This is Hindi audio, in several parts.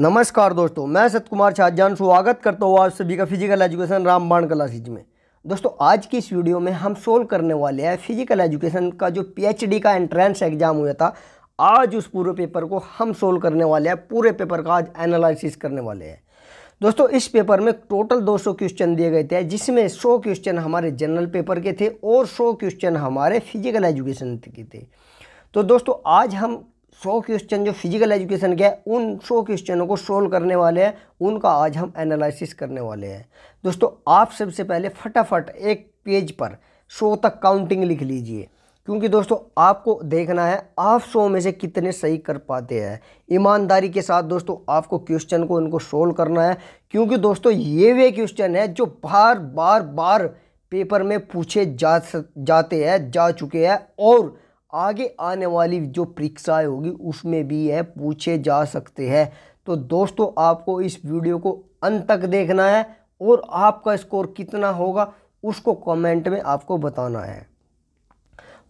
नमस्कार दोस्तों मैं सत कुमार शाहजान स्वागत करता हूँ आप सभी का फिजिकल एजुकेशन रामबाण कला सीज में दोस्तों आज की इस वीडियो में हम सोल्व करने वाले हैं फिजिकल एजुकेशन का जो पीएचडी का एंट्रेंस एग्जाम हुआ था आज उस पूरे पेपर को हम सोल्व करने वाले हैं पूरे पेपर का आज एनालिसिस करने वाले हैं दोस्तों इस पेपर में टोटल 200 क्वेश्चन दिए गए थे जिसमें 100 क्वेश्चन हमारे जनरल पेपर के थे और 100 क्वेश्चन हमारे फिजिकल एजुकेशन के थे तो दोस्तों आज हम सौ क्वेश्चन जो फिजिकल एजुकेशन के हैं उन सौ क्वेश्चनों को सोल्व करने वाले हैं उनका आज हम एनालिसिस करने वाले हैं दोस्तों आप सबसे पहले फटाफट एक पेज पर सौ तक काउंटिंग लिख लीजिए क्योंकि दोस्तों आपको देखना है आप सौ में से कितने सही कर पाते हैं ईमानदारी के साथ दोस्तों आपको क्वेश्चन को उनको सोल्व करना है क्योंकि दोस्तों ये वे क्वेश्चन है जो बार बार बार पेपर में पूछे जा जाते हैं जा चुके हैं और आगे आने वाली जो परीक्षाएँ होगी उसमें भी यह पूछे जा सकते हैं तो दोस्तों आपको इस वीडियो को अंत तक देखना है और आपका स्कोर कितना होगा उसको कमेंट में आपको बताना है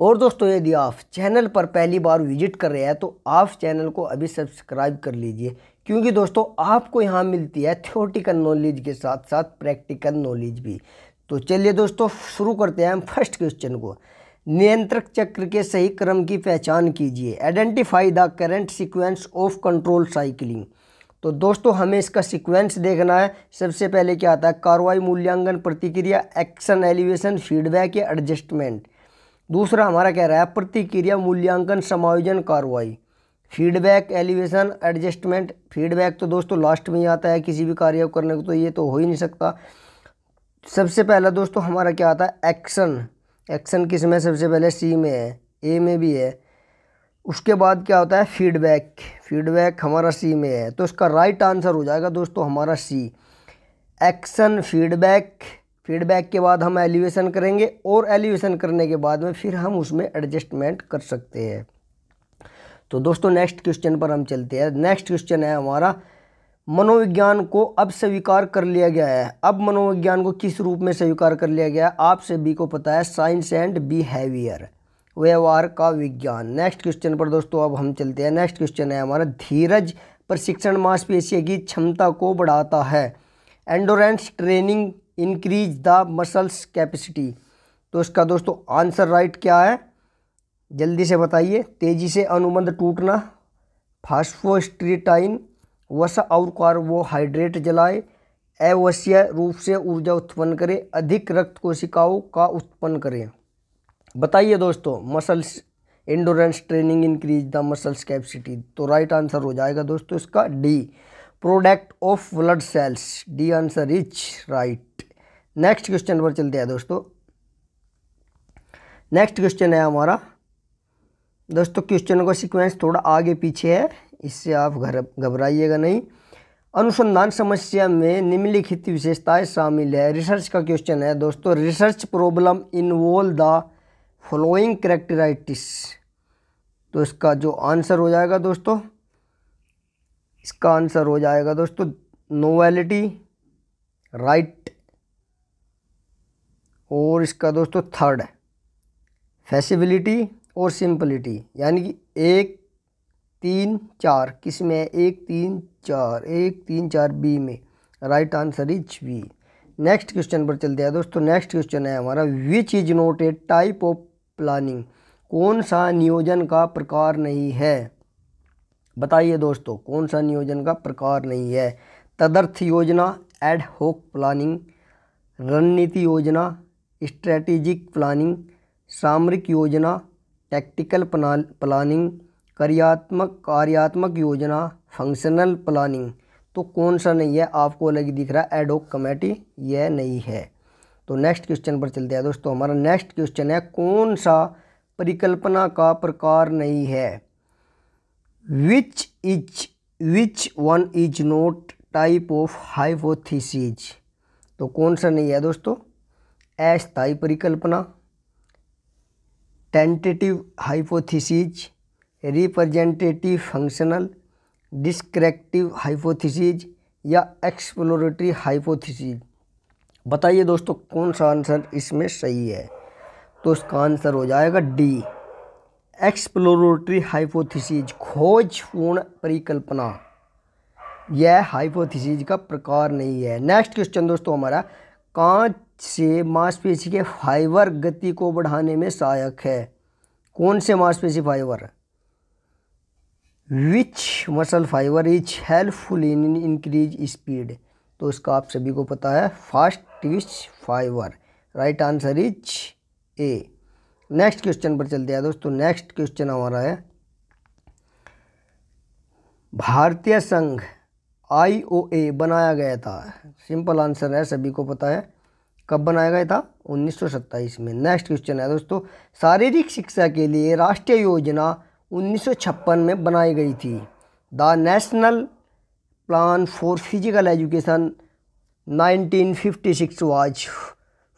और दोस्तों यदि आप चैनल पर पहली बार विजिट कर रहे हैं तो आप चैनल को अभी सब्सक्राइब कर लीजिए क्योंकि दोस्तों आपको यहाँ मिलती है थियोटिकल नॉलेज के साथ साथ प्रैक्टिकल नॉलेज भी तो चलिए दोस्तों शुरू करते हैं हम फर्स्ट क्वेश्चन को नियंत्रक चक्र के सही क्रम की पहचान कीजिए identify the current sequence of control cycling तो दोस्तों हमें इसका सीक्वेंस देखना है सबसे पहले क्या आता है कार्रवाई मूल्यांकन प्रतिक्रिया एक्शन एलिवेशन फीडबैक या एडजस्टमेंट दूसरा हमारा कह रहा है प्रतिक्रिया मूल्यांकन समायोजन कार्रवाई फीडबैक एलिवेशन एडजस्टमेंट फीडबैक तो दोस्तों लास्ट में ही आता है किसी भी कार्य को करने को तो ये तो हो ही नहीं सकता सबसे पहला दोस्तों हमारा क्या आता है एक्शन एक्शन किस में सबसे पहले सी में है ए में भी है उसके बाद क्या होता है फीडबैक फीडबैक हमारा सी में है तो इसका राइट आंसर हो जाएगा दोस्तों हमारा सी एक्शन फीडबैक फीडबैक के बाद हम एलिवेशन करेंगे और एलिवेशन करने के बाद में फिर हम उसमें एडजस्टमेंट कर सकते हैं तो दोस्तों नेक्स्ट क्वेश्चन पर हम चलते हैं नेक्स्ट क्वेश्चन है हमारा मनोविज्ञान को अब स्वीकार कर लिया गया है अब मनोविज्ञान को किस रूप में स्वीकार कर लिया गया है आप सभी को पता है साइंस एंड बिहेवियर व्यवहार का विज्ञान नेक्स्ट क्वेश्चन पर दोस्तों अब हम चलते हैं नेक्स्ट क्वेश्चन है हमारा धीरज प्रशिक्षण मांसपेशी की क्षमता को बढ़ाता है endurance training increase the muscles capacity तो इसका दोस्तों आंसर राइट क्या है जल्दी से बताइए तेज़ी से अनुबंध टूटना फास्फोस्ट्रीटाइन वसा और कार्बोहाइड्रेट जलाए अवश्य रूप से ऊर्जा उत्पन्न करें अधिक रक्त कोशिकाओं का उत्पन्न करें बताइए दोस्तों muscles endurance training increase the muscles capacity तो राइट आंसर हो जाएगा दोस्तों इसका D product of blood cells D answer is right next question पर चलते हैं दोस्तों नेक्स्ट क्वेश्चन है हमारा दोस्तों क्वेश्चन का सिक्वेंस थोड़ा आगे पीछे है इससे आप घर घबराइएगा नहीं अनुसंधान समस्या में निम्नलिखित विशेषताएं शामिल है रिसर्च का क्वेश्चन है दोस्तों research problem involve the following characteristics तो इसका जो आंसर हो जाएगा दोस्तों इसका आंसर हो जाएगा दोस्तों नोवेलिटी राइट और इसका दोस्तों थर्ड फैसिबिलिटी फेसिबिलिटी और सिंपलिटी यानी कि एक तीन चार किस में एक तीन चार एक तीन चार बी में right answer is B next question पर चलते हैं दोस्तों नेक्स्ट क्वेश्चन है हमारा which is not a type of planning कौन सा नियोजन का प्रकार नहीं है बताइए दोस्तों कौन सा नियोजन का प्रकार नहीं है तदर्थ योजना एड होक प्लानिंग रणनीति योजना स्ट्रेटेजिक प्लानिंग सामरिक योजना टैक्टिकल प्लानिंग कार्यात्मक कार्यात्मक योजना फंक्शनल प्लानिंग तो कौन सा नहीं है आपको अलग दिख रहा है एडोक कमेटी यह नहीं है तो नेक्स्ट क्वेश्चन पर चलते हैं दोस्तों हमारा नेक्स्ट क्वेश्चन है कौन सा परिकल्पना का प्रकार नहीं है which is which one is not type of hypothesis तो कौन सा नहीं है दोस्तों अस्थाई परिकल्पना tentative hypothesis representative functional descriptive hypothesis या एक्सप्लोरेटरी हाइपोथीसीज बताइए दोस्तों कौन सा आंसर इसमें सही है तो इसका आंसर हो जाएगा डी एक्सप्लोरेटरी हाइपोथीसीज खोजपूर्ण परिकल्पना यह हाइपोथीसीज का प्रकार नहीं है नेक्स्ट क्वेश्चन दोस्तों हमारा कांच से मांसपेशी के फाइबर गति को बढ़ाने में सहायक है कौन से मांसपेशी fibre which muscle fibre is helpful in increase speed तो इसका आप सभी को पता है fast twitch fibre right answer is A next question पर चलते हैं दोस्तों नेक्स्ट क्वेश्चन हमारा है भारतीय संघ आईओए बनाया गया था सिंपल आंसर है सभी को पता है कब बनाया गया था 1927 में नेक्स्ट क्वेश्चन है दोस्तों शारीरिक शिक्षा के लिए राष्ट्रीय योजना 1956 में बनाई गई थी the national plan for physical education 1956 was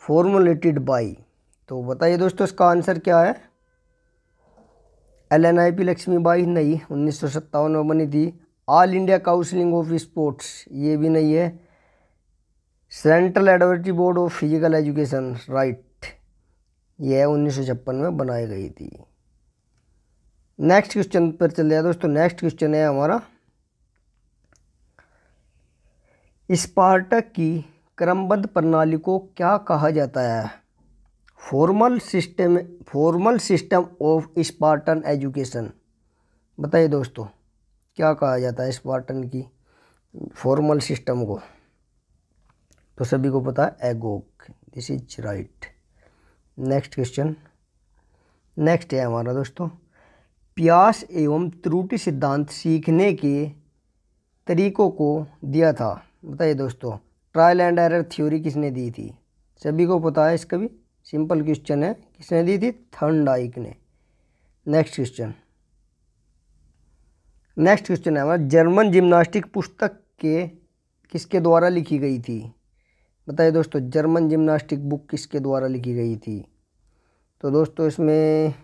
formulated by तो बताइए दोस्तों इसका आंसर क्या है L N I P Lakshmibai नहीं उन्नीस में बनी थी all India counselling of sports ये भी नहीं है central advisory board of physical education right यह उन्नीस में बनाई गई थी नेक्स्ट क्वेश्चन पर चले जाए दोस्तों नेक्स्ट क्वेश्चन है हमारा स्पार्टक की क्रमबद्ध प्रणाली को क्या कहा जाता है formal system formal system of Spartan education बताइए दोस्तों क्या कहा जाता है स्पार्टन की फॉर्मल सिस्टम को तो सभी को पता है एगोक this is right next question next है हमारा दोस्तों प्यास एवं त्रुटि सिद्धांत सीखने के तरीकों को दिया था बताइए दोस्तों ट्रायल एंड एरर थ्योरी किसने दी थी सभी को पता है इसका भी सिंपल क्वेश्चन है किसने दी थी थर्नडाइक ने नेक्स्ट क्वेश्चन नेक्स्ट क्वेश्चन है हमारा जर्मन जिम्नास्टिक पुस्तक के किसके द्वारा लिखी गई थी बताइए दोस्तों जर्मन जिम्नास्टिक बुक किसके द्वारा लिखी गई थी तो दोस्तों इसमें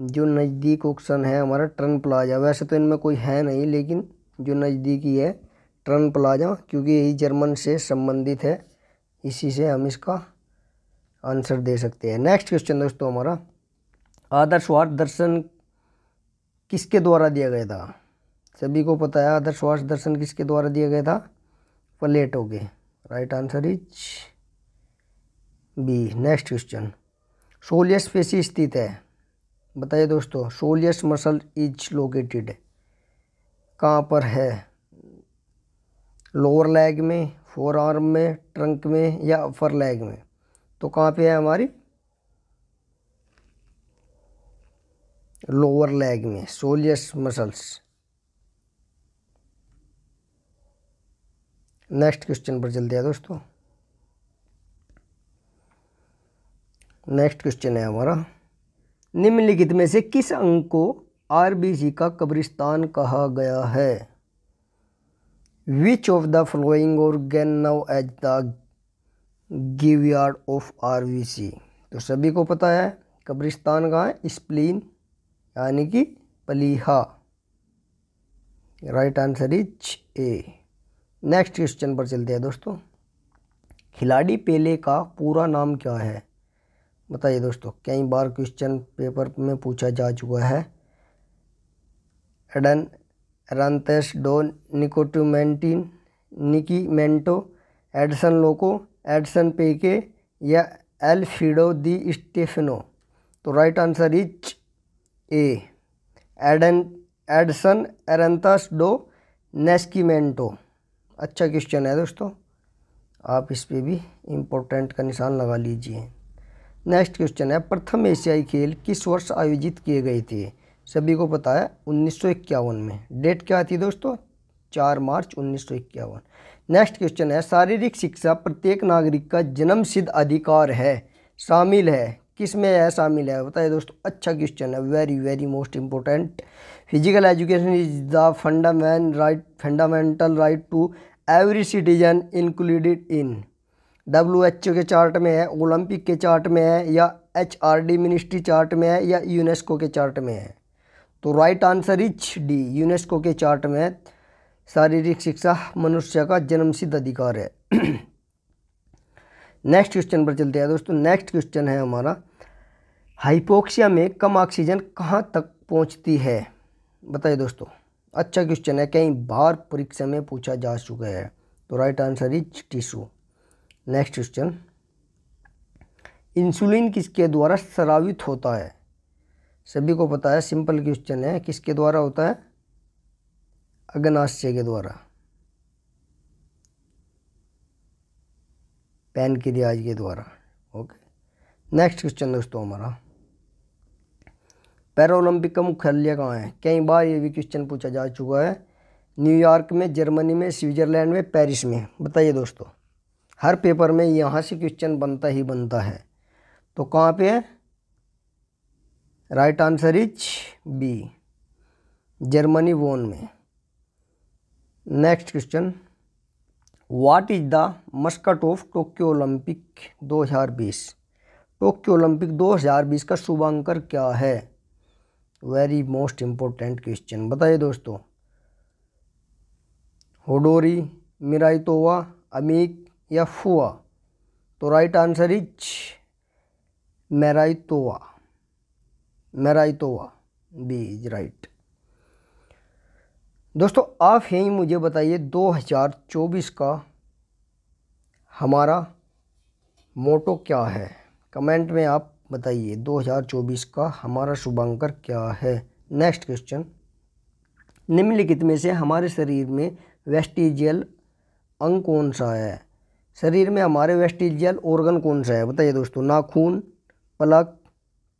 जो नज़दीक ऑप्शन है हमारा ट्रन प्लाजा वैसे तो इनमें कोई है नहीं लेकिन जो नज़दीकी है ट्रन प्लाजा क्योंकि यही जर्मन से संबंधित है इसी से हम इसका आंसर दे सकते हैं नेक्स्ट क्वेश्चन दोस्तों हमारा आदर्शवाद दर्शन किसके द्वारा दिया गया था सभी को पता है आदर्शवाद दर्शन किसके द्वारा दिया गया था प्लेटो के right answer is B next question soleus पेशी स्थित है बताइए दोस्तों सोलियस मसल इज लोकेटेड कहाँ पर है लोअर लेग में फोर आर्म में ट्रंक में या अपर लेग में तो कहाँ पे है हमारी लोअर लेग में सोलियस मसल्स नेक्स्ट क्वेश्चन पर चलते हैं दोस्तों नेक्स्ट क्वेश्चन है हमारा निम्नलिखित में से किस अंग को आरबीसी का कब्रिस्तान कहा गया है विच ऑफ द और गैन known as the graveyard of C तो सभी को पता है कब्रिस्तान कहाँ है स्प्लीन यानी कि पलीहा right answer is A next question पर चलते हैं दोस्तों खिलाड़ी पेले का पूरा नाम क्या है बताइए दोस्तों कई बार क्वेश्चन पेपर में पूछा जा चुका है एडन एरानतेस डो निकोटोमेंटिन निकी मेंटो एडसन लोको एडसन पेके या एल फीडो दी स्टेफनो तो right answer is A Edson Edson Arantes do Nascimento अच्छा क्वेश्चन है दोस्तों आप इस पर भी इम्पोर्टेंट का निशान लगा लीजिए नेक्स्ट क्वेश्चन है प्रथम एशियाई खेल किस वर्ष आयोजित किए गए थे सभी को पता है उन्नीस में डेट क्या थी दोस्तों चार मार्च उन्नीस नेक्स्ट क्वेश्चन है शारीरिक शिक्षा प्रत्येक नागरिक का जन्म सिद्ध अधिकार है शामिल है किस में है शामिल है बताइए दोस्तों अच्छा क्वेश्चन है very very most important physical education is the fundament right fundamental right to every citizen included in W H O के चार्ट में है ओलंपिक के चार्ट में है या H R D ministry chart में है या यूनेस्को के चार्ट में है तो right answer is D UNESCO के चार्ट में शारीरिक शिक्षा मनुष्य का जन्मसिद्ध अधिकार है नेक्स्ट क्वेश्चन पर चलते हैं दोस्तों नेक्स्ट क्वेश्चन है हमारा हाइपोक्सिया में कम ऑक्सीजन कहाँ तक पहुँचती है बताइए दोस्तों अच्छा क्वेश्चन है कई बार परीक्षा में पूछा जा चुका है तो right answer is tissue next question insulin किसके द्वारा स्रावित होता है सभी को पता है सिंपल क्वेश्चन है किसके द्वारा होता है अग्नाशय के द्वारा पैन के रियाज के द्वारा ओके नेक्स्ट क्वेश्चन दोस्तों हमारा पैरोलंपिक का मुख्यालय कहाँ है कई बार ये भी क्वेश्चन पूछा जा चुका है न्यूयॉर्क में जर्मनी में स्विट्ज़रलैंड में पेरिस में बताइए दोस्तों हर पेपर में यहाँ से क्वेश्चन बनता ही बनता है तो कहाँ पे है right answer is B Germany Bonn में next question what is the mascot of Tokyo Olympic 2020 Tokyo Olympic 2020 का शुभांकर क्या है वेरी मोस्ट इम्पोर्टेंट क्वेश्चन बताइए दोस्तों होडोरी मिराइतोवा अमीक या फुआ तो right answer is Miraitowa Miraitowa B is right दोस्तों आप यहीं मुझे बताइए 2024 का हमारा मोटो क्या है कमेंट में आप बताइए 2024 का हमारा शुभंकर क्या है नेक्स्ट क्वेश्चन निम्नलिखित में से हमारे शरीर में वेस्टिजियल अंग कौन सा है शरीर में हमारे वेस्टिजियल ऑर्गन कौन सा है बताइए दोस्तों नाखून पलक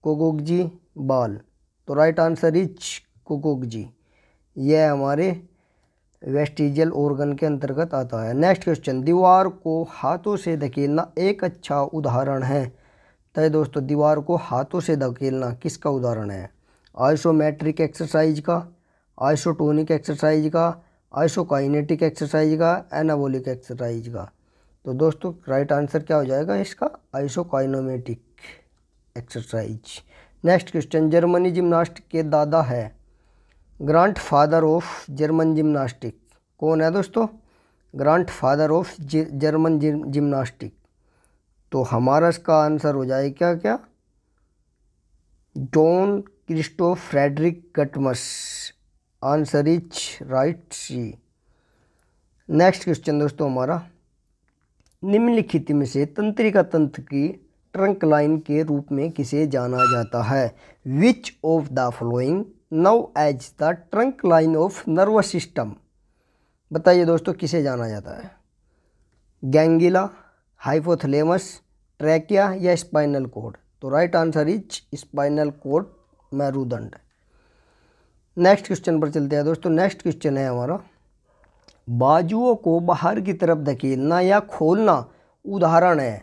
कोकोगजी बाल तो राइट आंसर इज कोकोगजी यह हमारे वेस्टिजियल ऑर्गन के अंतर्गत आता है नेक्स्ट क्वेश्चन दीवार को हाथों से धकेलना एक अच्छा उदाहरण है तो दोस्तों दीवार को हाथों से धकेलना किसका उदाहरण है आइसोमेट्रिक एक्सरसाइज का आइसोटोनिक एक्सरसाइज का आइसोकाइनेटिक एक्सरसाइज का एनाबोलिक एक्सरसाइज का तो दोस्तों राइट आंसर क्या हो जाएगा इसका isokinetic exercise next question Germany gymnastic के दादा है grandfather of German gymnastic कौन है दोस्तों grandfather of German gymnastic तो हमारा इसका आंसर हो जाए क्या क्या John Christoph Friedrich GutsMuths answer is right C next question दोस्तों हमारा निम्नलिखित में से तंत्रिका तंत्र की ट्रंक लाइन के रूप में किसे जाना जाता है which of the following known as the trunk line of nervous system बताइए दोस्तों किसे जाना जाता है गैंगिला हाइपोथलेमस ट्रैकिया या स्पाइनल कोड तो right answer is spinal cord मैरूदंड नेक्स्ट क्वेश्चन पर चलते हैं दोस्तों नेक्स्ट क्वेश्चन है हमारा बाजुओं को बाहर की तरफ धकेलना या खोलना उदाहरण है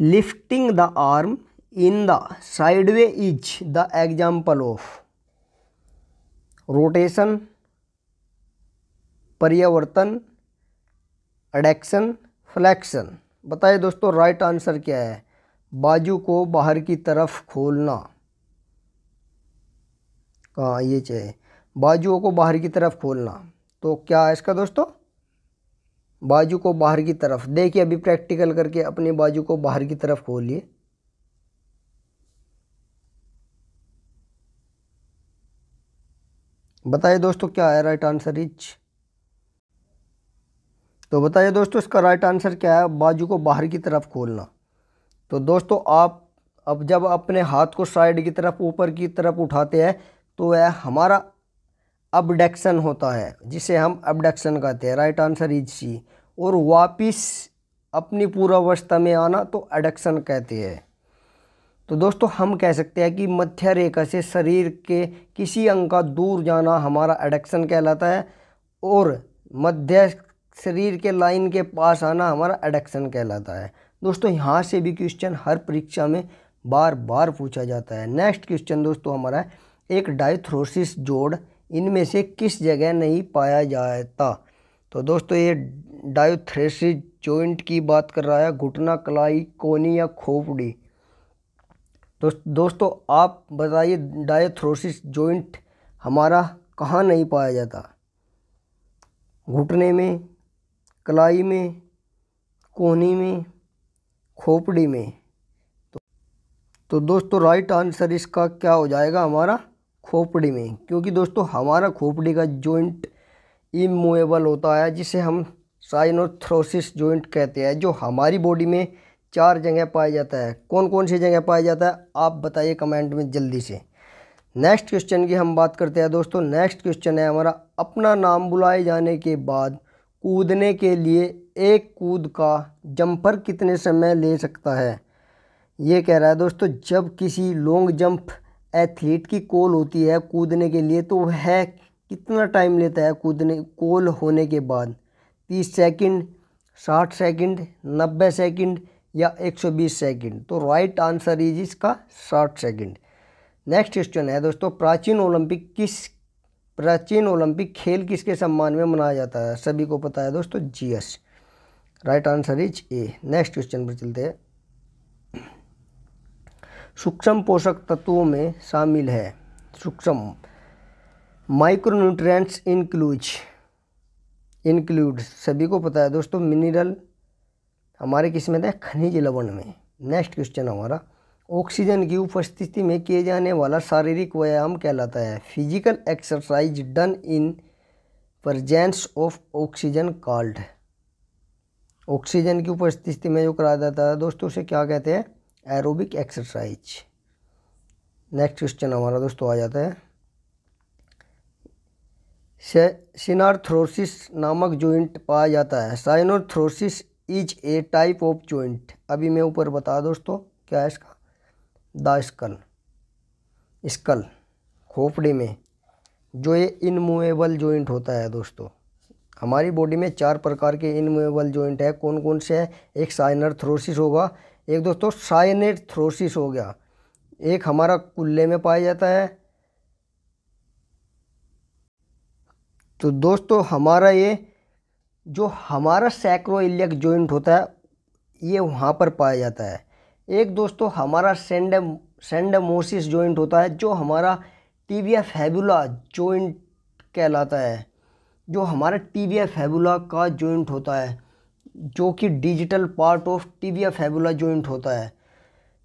lifting the arm in the sideways is the example of rotation पर्यावर्तन एडेक्शन फ्लैक्शन बताइए दोस्तों राइट आंसर क्या है बाजू को बाहर की तरफ खोलना हाँ ये चाहिए बाजुओं को बाहर की तरफ खोलना तो क्या है इसका दोस्तों बाजू को बाहर की तरफ देखिए अभी प्रैक्टिकल करके अपने बाजू को बाहर की तरफ खोलिए बताइए दोस्तों क्या है राइट आंसर इच तो बताइए दोस्तों इसका राइट आंसर क्या है बाजू को बाहर की तरफ खोलना तो दोस्तों आप अब जब अपने हाथ को साइड की तरफ ऊपर की तरफ उठाते हैं तो वह हमारा अबडक्शन होता है जिसे हम अबडक्शन कहते हैं राइट आंसर इज सी और वापिस अपनी पूर्वावस्था में आना तो अडक्शन कहते हैं तो दोस्तों हम कह सकते हैं कि मध्य रेखा से शरीर के किसी अंग का दूर जाना हमारा एडक्शन कहलाता है और मध्य शरीर के लाइन के पास आना हमारा एडक्शन कहलाता है दोस्तों यहाँ से भी क्वेश्चन हर परीक्षा में बार बार पूछा जाता है नेक्स्ट क्वेश्चन दोस्तों हमारा एक डाइथ्रोसिस जोड़ इनमें से किस जगह नहीं पाया जाता तो दोस्तों ये डायोथ्रेसिस जॉइंट की बात कर रहा है घुटना कलाई कोनी या खोपड़ी तो दोस्तों आप बताइए डायोथ्रोसिस जॉइंट हमारा कहाँ नहीं पाया जाता घुटने में कलाई में कोनी में खोपड़ी में तो, तो दोस्तों राइट आंसर इसका क्या हो जाएगा हमारा खोपड़ी में क्योंकि दोस्तों हमारा खोपड़ी का जॉइंट इमूवेबल होता है जिसे हम साइनोथ्रोसिस जॉइंट कहते हैं जो हमारी बॉडी में चार जगह पाया जाता है कौन कौन सी जगह पाया जाता है आप बताइए कमेंट में जल्दी से नेक्स्ट क्वेश्चन की हम बात करते हैं दोस्तों नेक्स्ट क्वेश्चन है हमारा अपना नाम बुलाए जाने के बाद कूदने के लिए एक कूद का जंपर कितने समय ले सकता है ये कह रहा है दोस्तों जब किसी लॉन्ग जंप एथलीट की कोल होती है कूदने के लिए तो वह कितना टाइम लेता है कूदने कोल होने के बाद तीस सेकंड साठ सेकंड नब्बे सेकंड या एक सौ बीस सेकेंड तो राइट आंसर इज इसका साठ सेकंड नेक्स्ट क्वेश्चन है दोस्तों प्राचीन ओलंपिक किस प्राचीन ओलंपिक खेल किसके सम्मान में मनाया जाता है सभी को पता है दोस्तों GS right answer is A next question पर चलते हैं सूक्ष्म पोषक तत्वों में शामिल है सूक्ष्म माइक्रोन्यूट्रेंट्स इनक्लूज इंक्लूड सभी को पता है दोस्तों मिनरल हमारे किस में था खनिज लवण में नेक्स्ट क्वेश्चन हमारा ऑक्सीजन की उपस्थिति में किए जाने वाला शारीरिक व्यायाम कहलाता है physical exercise done in presence of oxygen called oxygen की उपस्थिति में जो कराया जाता है दोस्तों उसे क्या कहते हैं एरोबिक एक्सरसाइज नेक्स्ट क्वेश्चन हमारा दोस्तों आ जाता है सिनारथ्रोसिस नामक जॉइंट पाया जाता है synarthrosis is a type of joint अभी मैं ऊपर बता दोस्तों क्या है इसका द स्कल स्कल खोपड़ी में जो ये इनमूवेबल जॉइंट होता है दोस्तों हमारी बॉडी में चार प्रकार के इनमूवेबल जॉइंट है कौन कौन से है एक साइनर थ्रोसिस होगा एक दोस्तों साइनेट थ्रोसिस हो गया एक हमारा कुल्ले में पाया जाता है तो दोस्तों हमारा ये जो हमारा सैक्रोइलियक जॉइंट होता है ये वहाँ पर पाया जाता है एक दोस्तों हमारा सेंडम सेंडमोसिस जॉइंट होता है जो हमारा टीबिया फेबुला जॉइंट कहलाता है जो हमारा टीबिया फेबुला का जॉइंट होता है जो कि digital part of tibia fibula joint होता है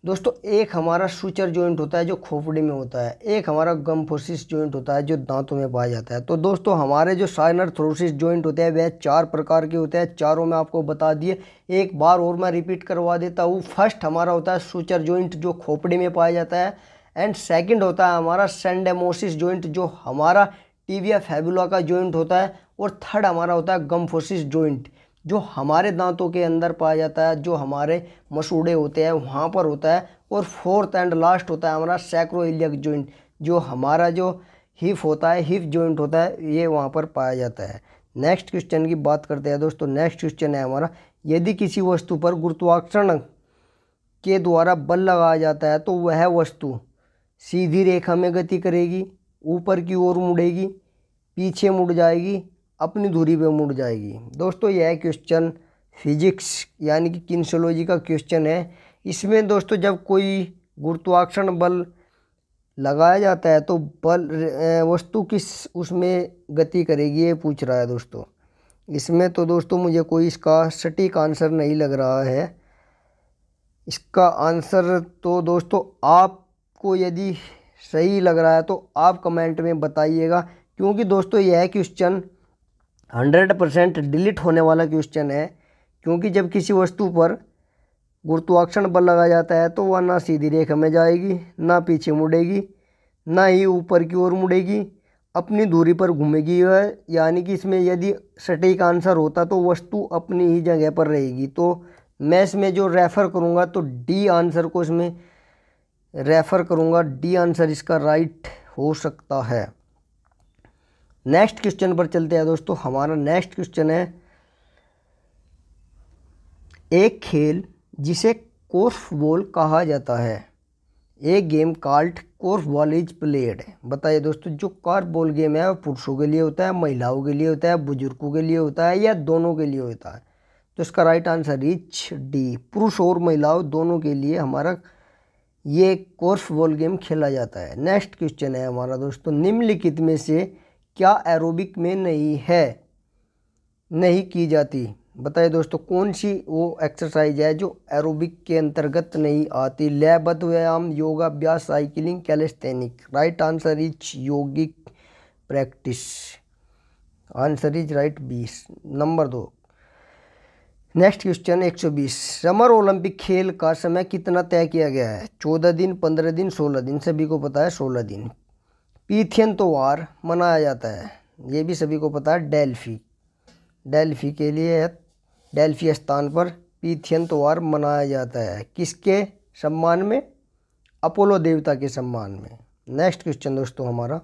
दोस्तों एक हमारा सुचर जॉइंट होता है जो खोपड़ी में होता है एक हमारा गम्फोसिस जॉइंट होता है जो दांतों में पाया जाता है तो दोस्तों हमारे जो साइनर थ्रोसिस जॉइंट होते हैं वह चार प्रकार के होते हैं चारों में आपको बता दिए एक बार और मैं रिपीट करवा देता हूँ फर्स्ट हमारा होता है सुचर जॉइंट जो खोपड़ी में पाया जाता है एंड सेकेंड होता है हमारा सेंडेमोसिस जॉइंट जो हमारा टीविया फेबुला का जॉइंट होता है और थर्ड हमारा होता है गम्फोसिस जॉइंट जो हमारे दांतों के अंदर पाया जाता है जो हमारे मसूड़े होते हैं वहाँ पर होता है और फोर्थ एंड लास्ट होता है हमारा सैक्रोइलियक जॉइंट जो हमारा जो हिफ होता है हिफ जॉइंट होता है ये वहाँ पर पाया जाता है नेक्स्ट क्वेश्चन की बात करते हैं दोस्तों नेक्स्ट क्वेश्चन है हमारा यदि किसी वस्तु पर गुरुत्वाकर्षण के द्वारा बल लगाया जाता है तो वह वस्तु सीधी रेखा में गति करेगी ऊपर की ओर मुड़ेगी पीछे मुड़ जाएगी अपनी धुरी पे मुड़ जाएगी दोस्तों यह क्वेश्चन फिजिक्स यानी कि किन्सोलॉजी का क्वेश्चन है इसमें दोस्तों जब कोई गुरुत्वाकर्षण बल लगाया जाता है तो बल वस्तु किस उसमें गति करेगी ये पूछ रहा है दोस्तों इसमें तो दोस्तों मुझे कोई इसका सटीक आंसर नहीं लग रहा है इसका आंसर तो दोस्तों आपको यदि सही लग रहा है तो आप कमेंट में बताइएगा क्योंकि दोस्तों यह क्वेश्चन हंड्रेड परसेंट डिलीट होने वाला क्वेश्चन है क्योंकि जब किसी वस्तु पर गुरुत्वाकर्षण बल लगाया जाता है तो वह ना सीधी रेखा में जाएगी ना पीछे मुड़ेगी ना ही ऊपर की ओर मुड़ेगी अपनी दूरी पर घूमेगी वह यानी कि इसमें यदि सटीक आंसर होता तो वस्तु अपनी ही जगह पर रहेगी तो मैं इसमें जो रेफ़र करूँगा तो डी आंसर को इसमें रेफ़र करूँगा डी आंसर इसका राइट हो सकता है नेक्स्ट क्वेश्चन पर चलते हैं दोस्तों हमारा नेक्स्ट क्वेश्चन है एक खेल जिसे कोर्फ बॉल कहा जाता है एक game court korfball is played है बताइए दोस्तों जो कार्फ बॉल गेम है वो पुरुषों के लिए होता है महिलाओं के लिए होता है बुजुर्गों के लिए होता है या दोनों के लिए होता है तो इसका राइट आंसर इच डी पुरुष और महिलाओं दोनों के लिए हमारा ये कोर्फ बॉल गेम खेला जाता है नेक्स्ट क्वेश्चन है हमारा दोस्तों निम्नलिखित में से क्या एरोबिक में नहीं है नहीं की जाती बताइए दोस्तों कौन सी वो एक्सरसाइज है जो एरोबिक के अंतर्गत नहीं आती लयबद्ध व्यायाम योगाभ्यास cycling calisthenic right answer is yogic practice answer is right बीस नंबर दो नेक्स्ट क्वेश्चन 120 समर ओलंपिक खेल का समय कितना तय किया गया है 14 दिन 15 दिन 16 दिन सभी को पता है 16 दिन पीथियन त्योहार मनाया जाता है ये भी सभी को पता है डेल्फी डेल्फी के लिए डेल्फी स्थान पर पीथियन त्योहार मनाया जाता है किसके सम्मान में अपोलो देवता के सम्मान में नेक्स्ट क्वेश्चन दोस्तों हमारा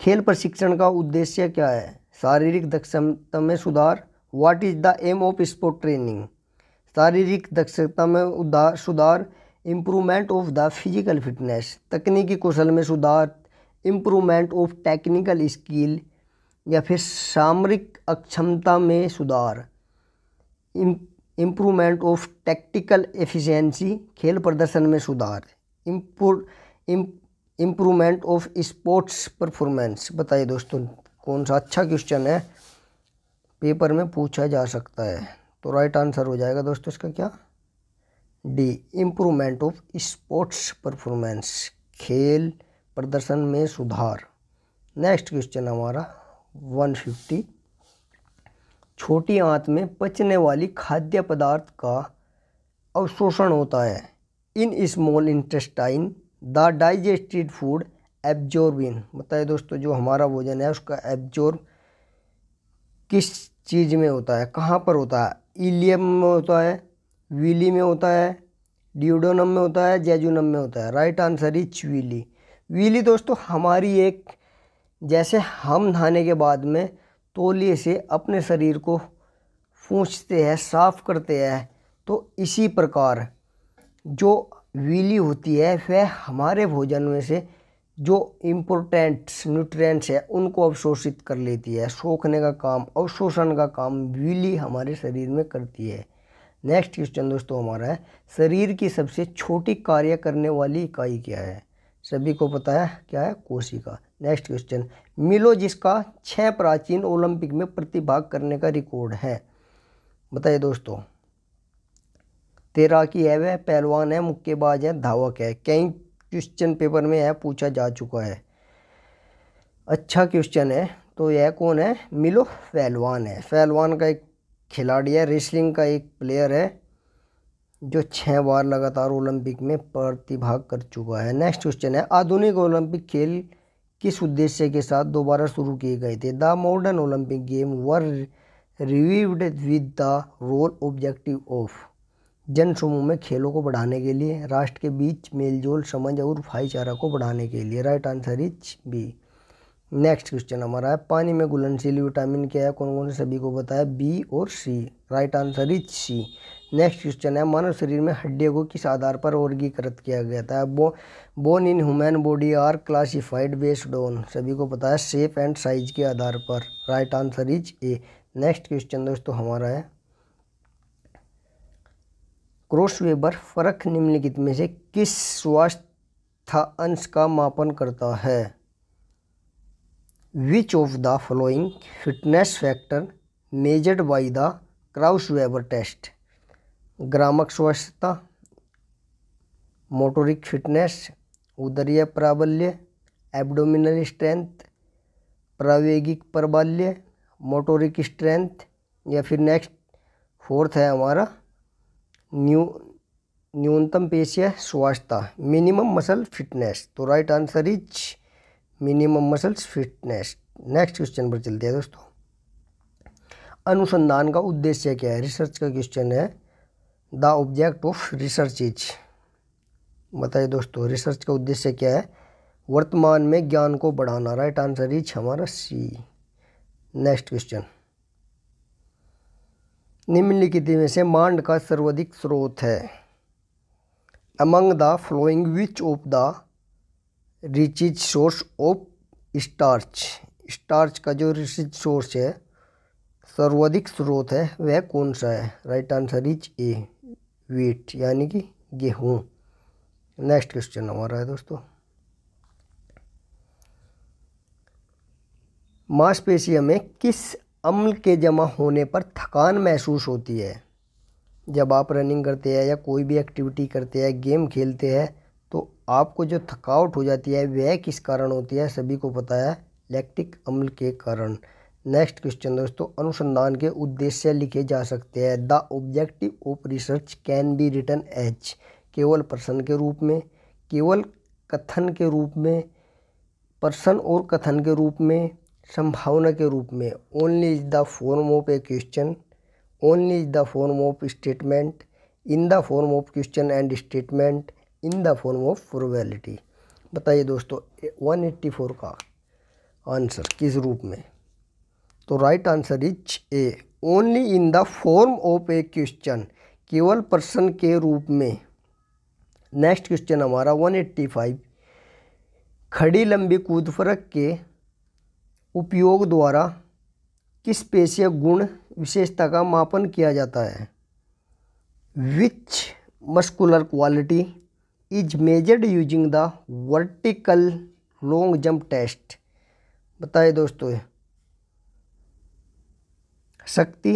खेल प्रशिक्षण का उद्देश्य क्या है शारीरिक दक्षता में सुधार what is the aim of sport training शारीरिक दक्षता में उदार सुधार improvement of the physical fitness तकनीकी कौशल में सुधार इम्प्रूवमेंट ऑफ टेक्निकल स्किल या फिर सामरिक अक्षमता में सुधार इम्प्रूवमेंट ऑफ टैक्टिकल एफिशिएंसी खेल प्रदर्शन में सुधार इम्प्रूवमेंट ऑफ स्पोर्ट्स परफॉर्मेंस बताइए दोस्तों कौन सा अच्छा क्वेश्चन है पेपर में पूछा जा सकता है तो राइट आंसर हो जाएगा दोस्तों इसका क्या D improvement of sports performance खेल प्रदर्शन में सुधार नेक्स्ट क्वेश्चन हमारा 150 छोटी आंत में पचने वाली खाद्य पदार्थ का अवशोषण होता है in small intestine the digested food absorbing बताए दोस्तों जो हमारा भोजन है उसका एब्जॉर्ब किस चीज़ में होता है कहाँ पर होता है इलियम में होता है वीली में होता है ड्यूडोनम में होता है जेजुनम में होता है right answer is villi villi दोस्तों हमारी एक जैसे हम नहाने के बाद में तोलिए से अपने शरीर को पूछते हैं साफ़ करते हैं तो इसी प्रकार जो वीली होती है वह हमारे भोजन में से जो इम्पोर्टेंट्स न्यूट्रिएंट्स है उनको अवशोषित कर लेती है सोखने का काम अवशोषण का काम वीली हमारे शरीर में करती है नेक्स्ट क्वेश्चन दोस्तों हमारा है शरीर की सबसे छोटी कार्य करने वाली इकाई क्या है सभी को पता है क्या है कोशिका नेक्स्ट क्वेश्चन मिलो जिसका छः प्राचीन ओलंपिक में प्रतिभाग करने का रिकॉर्ड है बताइए दोस्तों तैराकी है वह पहलवान है मुक्केबाज है धावक है कई क्वेश्चन पेपर में यह पूछा जा चुका है अच्छा क्वेश्चन है तो यह कौन है मिलो पहलवान है पहलवान का एक खिलाड़ी है रेसलिंग का एक प्लेयर है जो छः बार लगातार ओलंपिक में प्रतिभाग कर चुका है नेक्स्ट क्वेश्चन है आधुनिक ओलंपिक खेल किस उद्देश्य के साथ दोबारा शुरू किए गए थे the modern Olympic game were revived with the role objective of जन समूह में खेलों को बढ़ाने के लिए राष्ट्र के बीच मेलजोल समझ और भाईचारा को बढ़ाने के लिए right answer is B next question हमारा है पानी में घुलनशील विटामिन क्या है कौन कौन से सभी को बताया बी और C right answer is C next question है मानव शरीर में हड्डियों को किस आधार पर वर्गीकृत किया गया था बो bone in human body are classified based on सभी को पता है शेप एंड साइज के आधार पर right answer is A next question दोस्तों हमारा है क्रोस वेबर फर्क निम्नलिखित में से किस स्वास्थ्य अंश का मापन करता है which of the following fitness factor measured by the Kraus weber test ग्रामक स्वस्थता मोटोरिक फिटनेस उदरीय प्राबल्य एब्डोमिनल स्ट्रेंथ प्रावेगिक प्रबल्य मोटोरिक स्ट्रेंथ या फिर नेक्स्ट फोर्थ है हमारा न्यू न्यूनतम पेशिया स्वास्थ्य मिनिमम मसल फिटनेस तो right answer is minimum muscles fitness next question पर चलते हैं दोस्तों अनुसंधान का उद्देश्य क्या है रिसर्च का क्वेश्चन है the object of research is बताइए दोस्तों रिसर्च का उद्देश्य क्या है वर्तमान में ज्ञान को बढ़ाना राइट आंसर इज हमारा सी नेक्स्ट क्वेश्चन निम्नलिखित में से मांड का सर्वाधिक स्रोत है among the following which of the richest source of starch starch का जो रिचिज सोर्स है सर्वाधिक स्रोत है वह कौन सा है right answer is A wheat यानी कि गेहूँ नेक्स्ट क्वेश्चन हमारा है दोस्तों मांसपेशी में किस अम्ल के जमा होने पर थकान महसूस होती है जब आप रनिंग करते हैं या कोई भी एक्टिविटी करते हैं गेम खेलते हैं आपको जो थकावट हो जाती है वह किस कारण होती है सभी को पता है लैक्टिक अम्ल के कारण नेक्स्ट क्वेश्चन दोस्तों अनुसंधान के उद्देश्य लिखे जा सकते हैं the objective of research can be written एच केवल पर्सन के रूप में केवल कथन के रूप में पर्सन और कथन के रूप में संभावना के रूप में only is the form of a question only is the form of statement in the form of question and statement in the form of probability बताइए दोस्तों 184 का आंसर किस रूप में तो right answer is A only in the form of a question केवल पर्सन के रूप में नेक्स्ट क्वेश्चन हमारा 185 खड़ी लंबी कूद फरक के उपयोग द्वारा किस पेशीय गुण विशेषता का मापन किया जाता है which muscular quality is measured using the vertical long jump test बताए दोस्तों शक्ति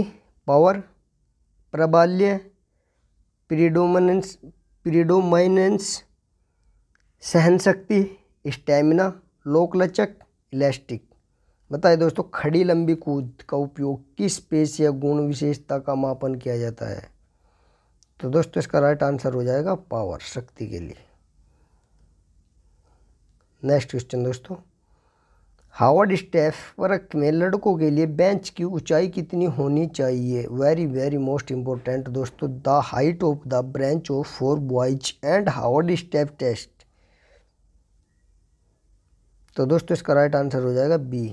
पावर प्रबाल्य प्रीडोमनेंस प्रीडोमाइनेंस शक्ति स्टेमिना लोक लचक इलास्टिक बताए दोस्तों खड़ी लंबी कूद का उपयोग किस पेश या गुण विशेषता का मापन किया जाता है तो दोस्तों इसका राइट आंसर हो जाएगा पावर शक्ति के लिए नेक्स्ट क्वेश्चन दोस्तों हावर्ड स्टेफ वर्क में लड़कों के लिए बेंच की ऊंचाई कितनी होनी चाहिए वेरी वेरी मोस्ट इंपॉर्टेंट दोस्तों the height of the bench of for boys and Harvard step test तो दोस्तों इसका राइट आंसर हो जाएगा बी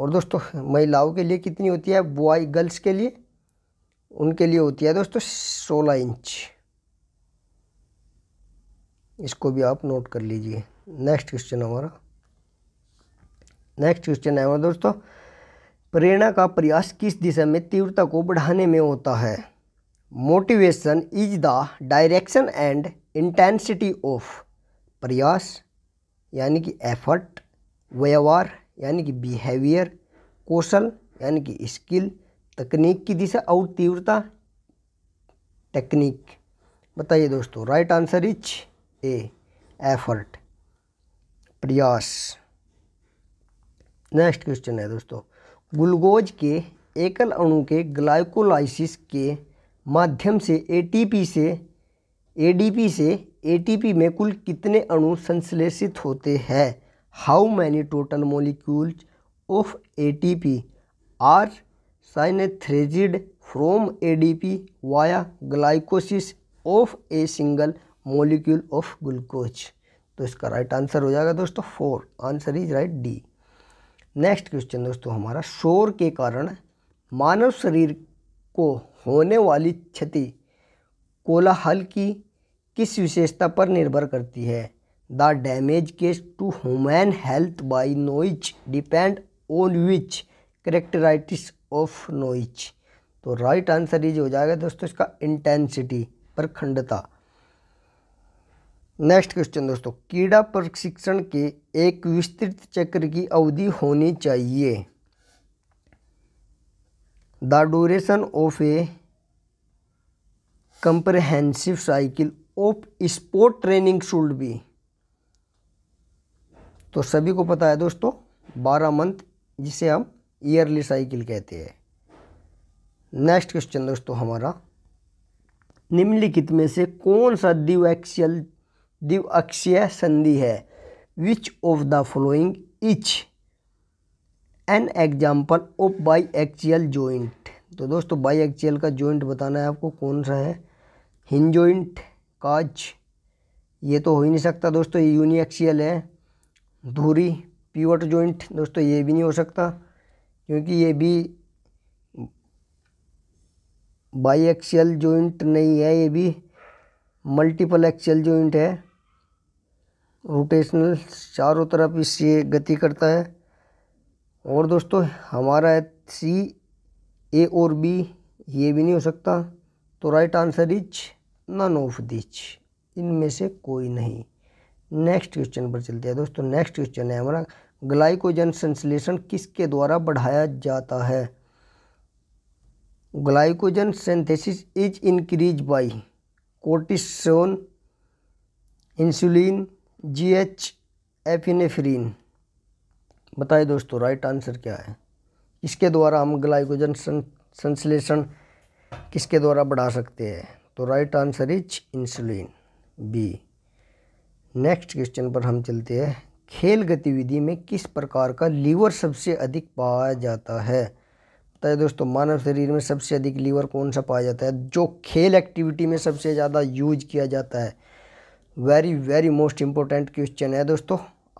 और दोस्तों महिलाओं के लिए कितनी होती है बॉय गर्ल्स के लिए उनके लिए होती है दोस्तों सोलह इंच इसको भी आप नोट कर लीजिए नेक्स्ट क्वेश्चन हमारा नेक्स्ट क्वेश्चन है हमारा दोस्तों प्रेरणा का प्रयास किस दिशा में तीव्रता को बढ़ाने में होता है motivation is the direction and intensity of प्रयास यानी कि एफर्ट व्यवहार यानी कि बिहेवियर कौशल यानी कि स्किल तकनीक की दिशा और तीव्रता टेक्निक बताइए दोस्तों right answer is A effort प्रयास नेक्स्ट क्वेश्चन है दोस्तों ग्लूकोज के एकल अणु के ग्लाइकोलाइसिस के माध्यम से एटीपी से एडीपी से एटीपी में कुल कितने अणु संश्लेषित होते हैं how many total molecules of ATP are synthesized from ADP via glycolysis of a single molecule of glucose तो इसका राइट आंसर हो जाएगा दोस्तों four answer is right D next question दोस्तों हमारा शोर के कारण मानव शरीर को होने वाली क्षति कोलाहल की किस विशेषता पर निर्भर करती है the damage cause to human health by noise depend on which characteristics of noise तो राइट आंसर ये हो जाएगा दोस्तों इसका इंटेंसिटी प्रखंडता नेक्स्ट क्वेश्चन दोस्तों कीड़ा प्रशिक्षण के एक विस्तृत चक्र की अवधि होनी चाहिए the duration of a comprehensive cycle of sport training should be तो सभी को पता है दोस्तों बारह मंथ जिसे हम ईयरली साइकिल कहते हैं नेक्स्ट क्वेश्चन दोस्तों हमारा निम्नलिखित में से कौन सा द्विअक्षीय द्विअक्षीय संधि है which of the following is an example of biaxial joint तो दोस्तों बाई एक्चुअल का जॉइंट बताना है आपको कौन सा है हिन जॉइंट काज ये तो हो ही नहीं सकता दोस्तों ये यूनिएक्सीयल है धूरी पीवट जॉइंट दोस्तों ये भी नहीं हो सकता क्योंकि ये भी बाई एक्शियल जॉइंट नहीं है ये भी मल्टीपल एक्शियल जॉइंट है रोटेशनल चारों तरफ इससे गति करता है और दोस्तों हमारा है सी ए और बी ये भी नहीं हो सकता तो right answer is none of this इनमें से कोई नहीं नेक्स्ट क्वेश्चन पर चलते हैं दोस्तों नेक्स्ट क्वेश्चन है हमारा ग्लाइकोजन संश्लेषण किसके द्वारा बढ़ाया जाता है glycogen synthesis is increase by cortisone insulin GH epinephrine बताए दोस्तों राइट आंसर क्या है इसके द्वारा हम ग्लाइकोजन संश्लेषण किसके द्वारा बढ़ा सकते हैं तो right answer is insulin B next question पर हम चलते हैं खेल गतिविधि में किस प्रकार का लीवर सबसे अधिक पाया जाता है बताइए तो दोस्तों मानव शरीर में सबसे अधिक लीवर कौन सा पाया जाता है जो खेल एक्टिविटी में सबसे ज़्यादा यूज किया जाता है very very most important question है दोस्तों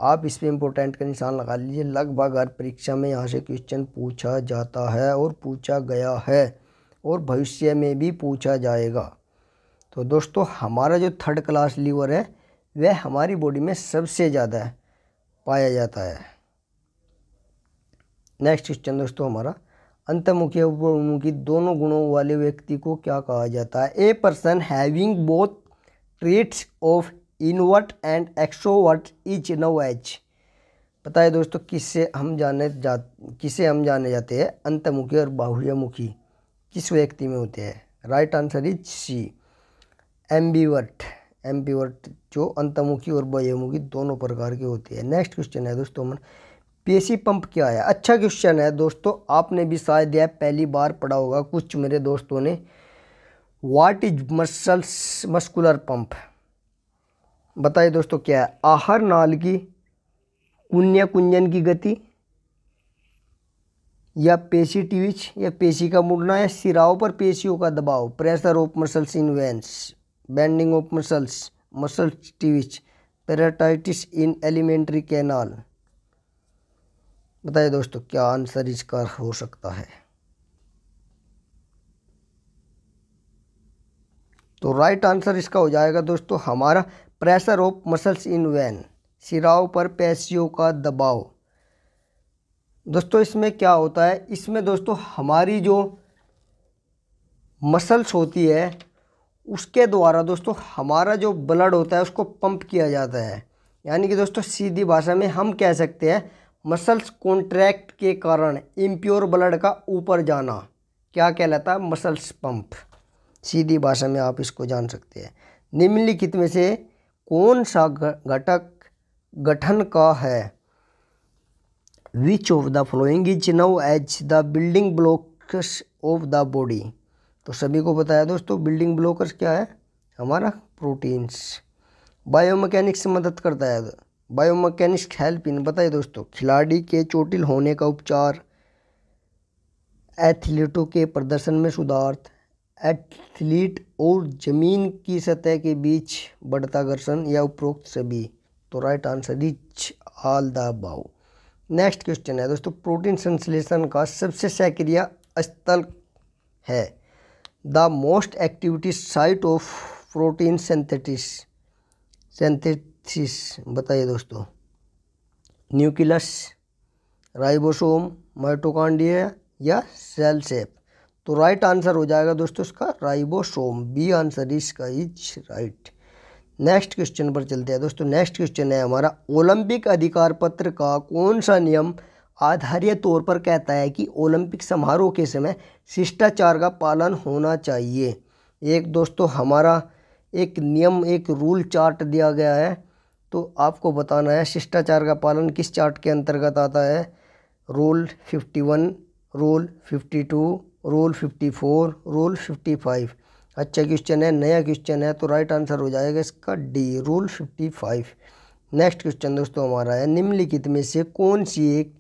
आप इस पर इम्पोर्टेंट का निशान लगा लीजिए लगभग हर परीक्षा में यहाँ से क्वेश्चन पूछा जाता है और पूछा गया है और भविष्य में भी पूछा जाएगा तो दोस्तों हमारा जो थर्ड क्लास लीवर है वह हमारी बॉडी में सबसे ज़्यादा है पाया जाता है नेक्स्ट क्वेश्चन दोस्तों हमारा अंतर्मुखी उपमुखी दोनों गुणों वाले व्यक्ति को क्या कहा जाता है a person having both traits of introvert and extrovert is known as पता है दोस्तों किससे हम जाने जा किसे हम जाने जाते हैं अंतमुखी और बाहुल्यमुखी किस व्यक्ति में होते हैं right answer is C ambivert ambivert जो अंतमुखी और बहुमुखी दोनों प्रकार की होती है नेक्स्ट क्वेश्चन है दोस्तों मन पीएसी पंप क्या है अच्छा क्वेश्चन है दोस्तों आपने भी शायद यह पहली बार पढ़ा होगा कुछ मेरे दोस्तों ने what is muscles muscular pump बताइए दोस्तों क्या है आहार नाल की कुन्य कुंजन की गति या पेशी टिविच या पेशी का मुड़ना या सिराओं पर पेशियों का दबाव pressure of muscles in veins bending of muscles, muscle twitch, peristalsis in alimentary canal बताइए दोस्तों क्या आंसर इसका हो सकता है तो राइट आंसर इसका हो जाएगा दोस्तों हमारा pressure of muscles in vein सिराव पर पैसियों का दबाव दोस्तों इसमें क्या होता है इसमें दोस्तों हमारी जो मसल्स होती है उसके द्वारा दोस्तों हमारा जो ब्लड होता है उसको पंप किया जाता है यानी कि दोस्तों सीधी भाषा में हम कह सकते हैं मसल्स कॉन्ट्रैक्ट के कारण इम्प्योर ब्लड का ऊपर जाना क्या कहलाता है मसल्स पंप सीधी भाषा में आप इसको जान सकते हैं निम्नलिखित में से कौन सा घटक गठन का है which of the following is known as the building blocks of the body तो सभी को बताया दोस्तों बिल्डिंग ब्लॉकर्स क्या है हमारा प्रोटीन्स बायोमैकेनिक्स से मदद करता है बायोमैकेनिक्स हेल्प इन बताइए दोस्तों खिलाड़ी के चोटिल होने का उपचार एथलीटों के प्रदर्शन में सुधार एथलीट और ज़मीन की सतह के बीच बढ़ता घर्षण या उपरोक्त सभी तो right answer is all the above next question है दोस्तों प्रोटीन संश्लेषण का सबसे सक्रिय स्थल है the most activity site of protein synthesis synthesis बताइए दोस्तों न्यूक्लियस राइबोसोम माइटोकांडिया या सेल सेप तो राइट आंसर हो जाएगा दोस्तों इसका राइबोसोम बी आंसर इसका इज राइट नेक्स्ट क्वेश्चन पर चलते हैं दोस्तों नेक्स्ट क्वेश्चन है हमारा ओलंपिक अधिकार पत्र का कौन सा नियम आधार्य तौर पर कहता है कि ओलंपिक समारोह के समय शिष्टाचार का पालन होना चाहिए एक दोस्तों हमारा एक नियम एक रूल चार्ट दिया गया है तो आपको बताना है शिष्टाचार का पालन किस चार्ट के अंतर्गत आता है rule fifty one rule fifty two rule fifty four rule fifty five अच्छा क्वेश्चन है नया क्वेश्चन है तो राइट आंसर हो जाएगा इसका D rule fifty five next question दोस्तों हमारा है निम्नलिखित में से कौन सी एक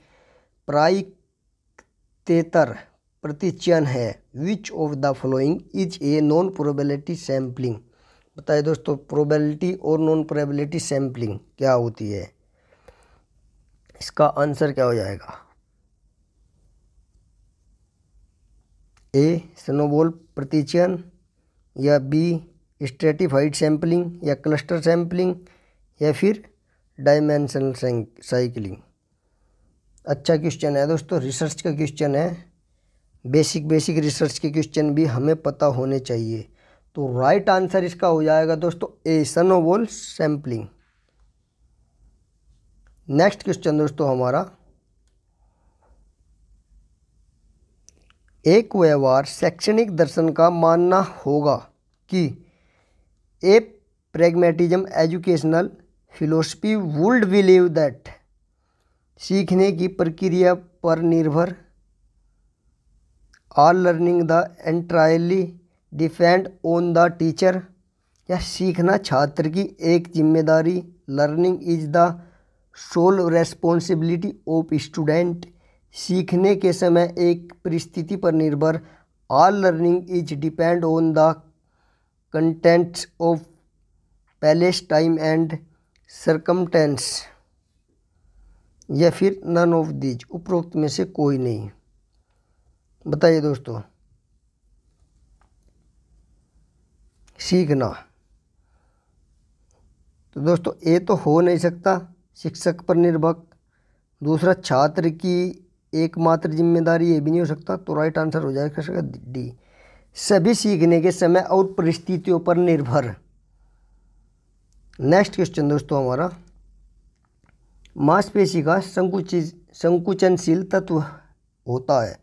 प्रायिकतेतर प्रतिचयन है which of the following is a non probability sampling बताइए दोस्तों प्रोबेबिलिटी और नॉन प्रोबेबिलिटी सैम्पलिंग क्या होती है इसका आंसर क्या हो जाएगा ए स्नोबॉल प्रतिचयन या बी स्ट्रेटिफाइड सैम्पलिंग या क्लस्टर सैम्पलिंग या फिर डायमेंशनल साइकिलिंग अच्छा क्वेश्चन है दोस्तों रिसर्च का क्वेश्चन है बेसिक बेसिक रिसर्च के क्वेश्चन भी हमें पता होने चाहिए तो राइट आंसर इसका हो जाएगा दोस्तों A snowball sampling next question दोस्तों हमारा एक व्यवहार शैक्षणिक दर्शन का मानना होगा कि a pragmatism educational philosophy would believe that सीखने की प्रक्रिया पर निर्भर or learning the entirely depend on the teacher या सीखना छात्र की एक जिम्मेदारी learning is the sole responsibility of student सीखने के समय एक परिस्थिति पर निर्भर all learning is depend on the contents of place time and circumstance या फिर नन ऑफ दीज उपरोक्त में से कोई नहीं बताइए दोस्तों सीखना तो दोस्तों ए तो हो नहीं सकता शिक्षक पर निर्भर दूसरा छात्र की एकमात्र जिम्मेदारी ये भी नहीं हो सकता तो राइट आंसर हो जाएगा डी सभी सीखने के समय और परिस्थितियों पर निर्भर नेक्स्ट क्वेश्चन दोस्तों हमारा मांसपेशी का संकुचित संकुचनशील तत्व होता है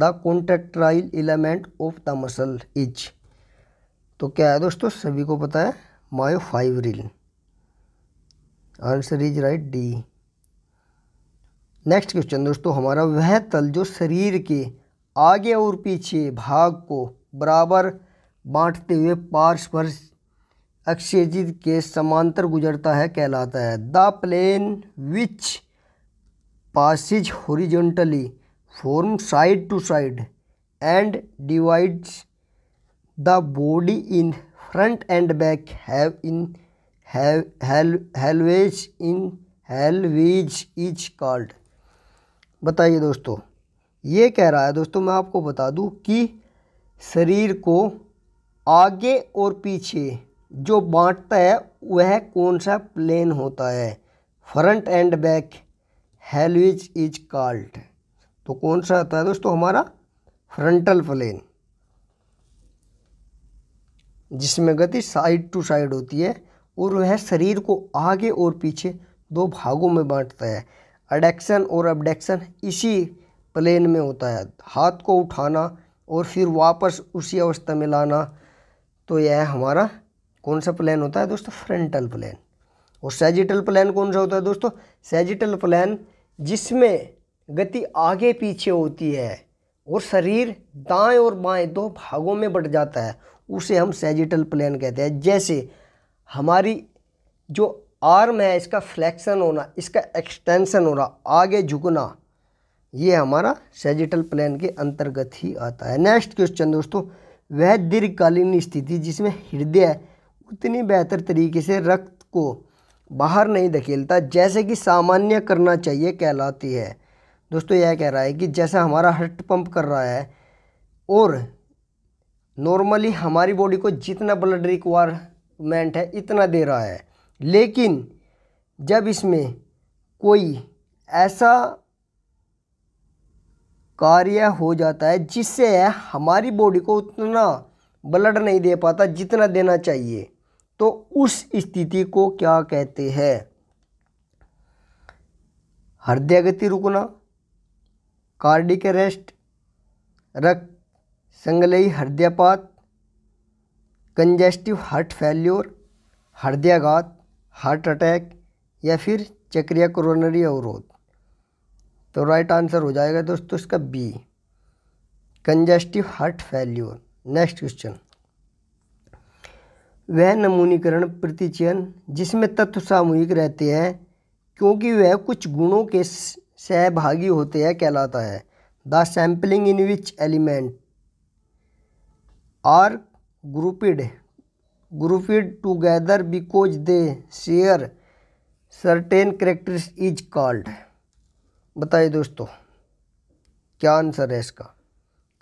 the contractile element of the muscle is तो क्या है दोस्तों सभी को पता है myofibril answer is right D next question दोस्तों हमारा वह तल जो शरीर के आगे और पीछे भाग को बराबर बांटते हुए पार्श्व पर अक्षेजित के समांतर गुजरता है कहलाता है the plane which passes horizontally from side to side and divides the body in front and back have in halves in halves is called बताइए दोस्तों ये कह रहा है दोस्तों मैं आपको बता दूं कि शरीर को आगे और पीछे जो बांटता है वह कौन सा प्लेन होता है front and back halves is called तो कौन सा होता है दोस्तों हमारा फ्रंटल प्लेन जिसमें गति साइड टू साइड होती है और वह शरीर को आगे और पीछे दो भागों में बांटता है अडेक्शन और अबडेक्शन इसी प्लेन में होता है हाथ को उठाना और फिर वापस उसी अवस्था में लाना तो यह हमारा कौन सा प्लान होता है दोस्तों फ्रंटल प्लान और सेजिटल प्लान कौन सा होता है दोस्तों सेजिटल प्लान जिसमें गति आगे पीछे होती है और शरीर दाएं और बाएं दो भागों में बट जाता है उसे हम सेजिटल प्लान कहते हैं जैसे हमारी जो आर्म है इसका फ्लैक्सन होना इसका एक्सटेंशन होना आगे झुकना ये हमारा सेजिटल प्लान के अंतर्गत ही आता है नेक्स्ट क्वेश्चन दोस्तों वह दीर्घकालीन स्थिति जिसमें हृदय उतनी बेहतर तरीके से रक्त को बाहर नहीं धकेलता जैसे कि सामान्य करना चाहिए कहलाती है दोस्तों यह कह रहा है कि जैसा हमारा हार्ट पंप कर रहा है और नॉर्मली हमारी बॉडी को जितना ब्लड रिक्वायरमेंट है इतना दे रहा है लेकिन जब इसमें कोई ऐसा कार्य हो जाता है जिससे हमारी बॉडी को उतना ब्लड नहीं दे पाता जितना देना चाहिए तो उस स्थिति को क्या कहते हैं हृदय गति रुकना कार्डिक अरेस्ट रक्त संगलई हृदयपात कंजेस्टिव हार्ट फेल्योर हृदयाघात हार्ट अटैक या फिर चक्रिया कोरोनरी अवरोध तो राइट आंसर हो जाएगा दोस्तों इसका B congestive heart failure next question वह नमूनीकरण प्रतिचयन जिसमें तत्व सामूहिक रहते हैं क्योंकि वह कुछ गुणों के सहभागी होते हैं कहलाता है the sampling in which element are grouped grouped together because they share certain characters is called बताइए दोस्तों क्या आंसर है इसका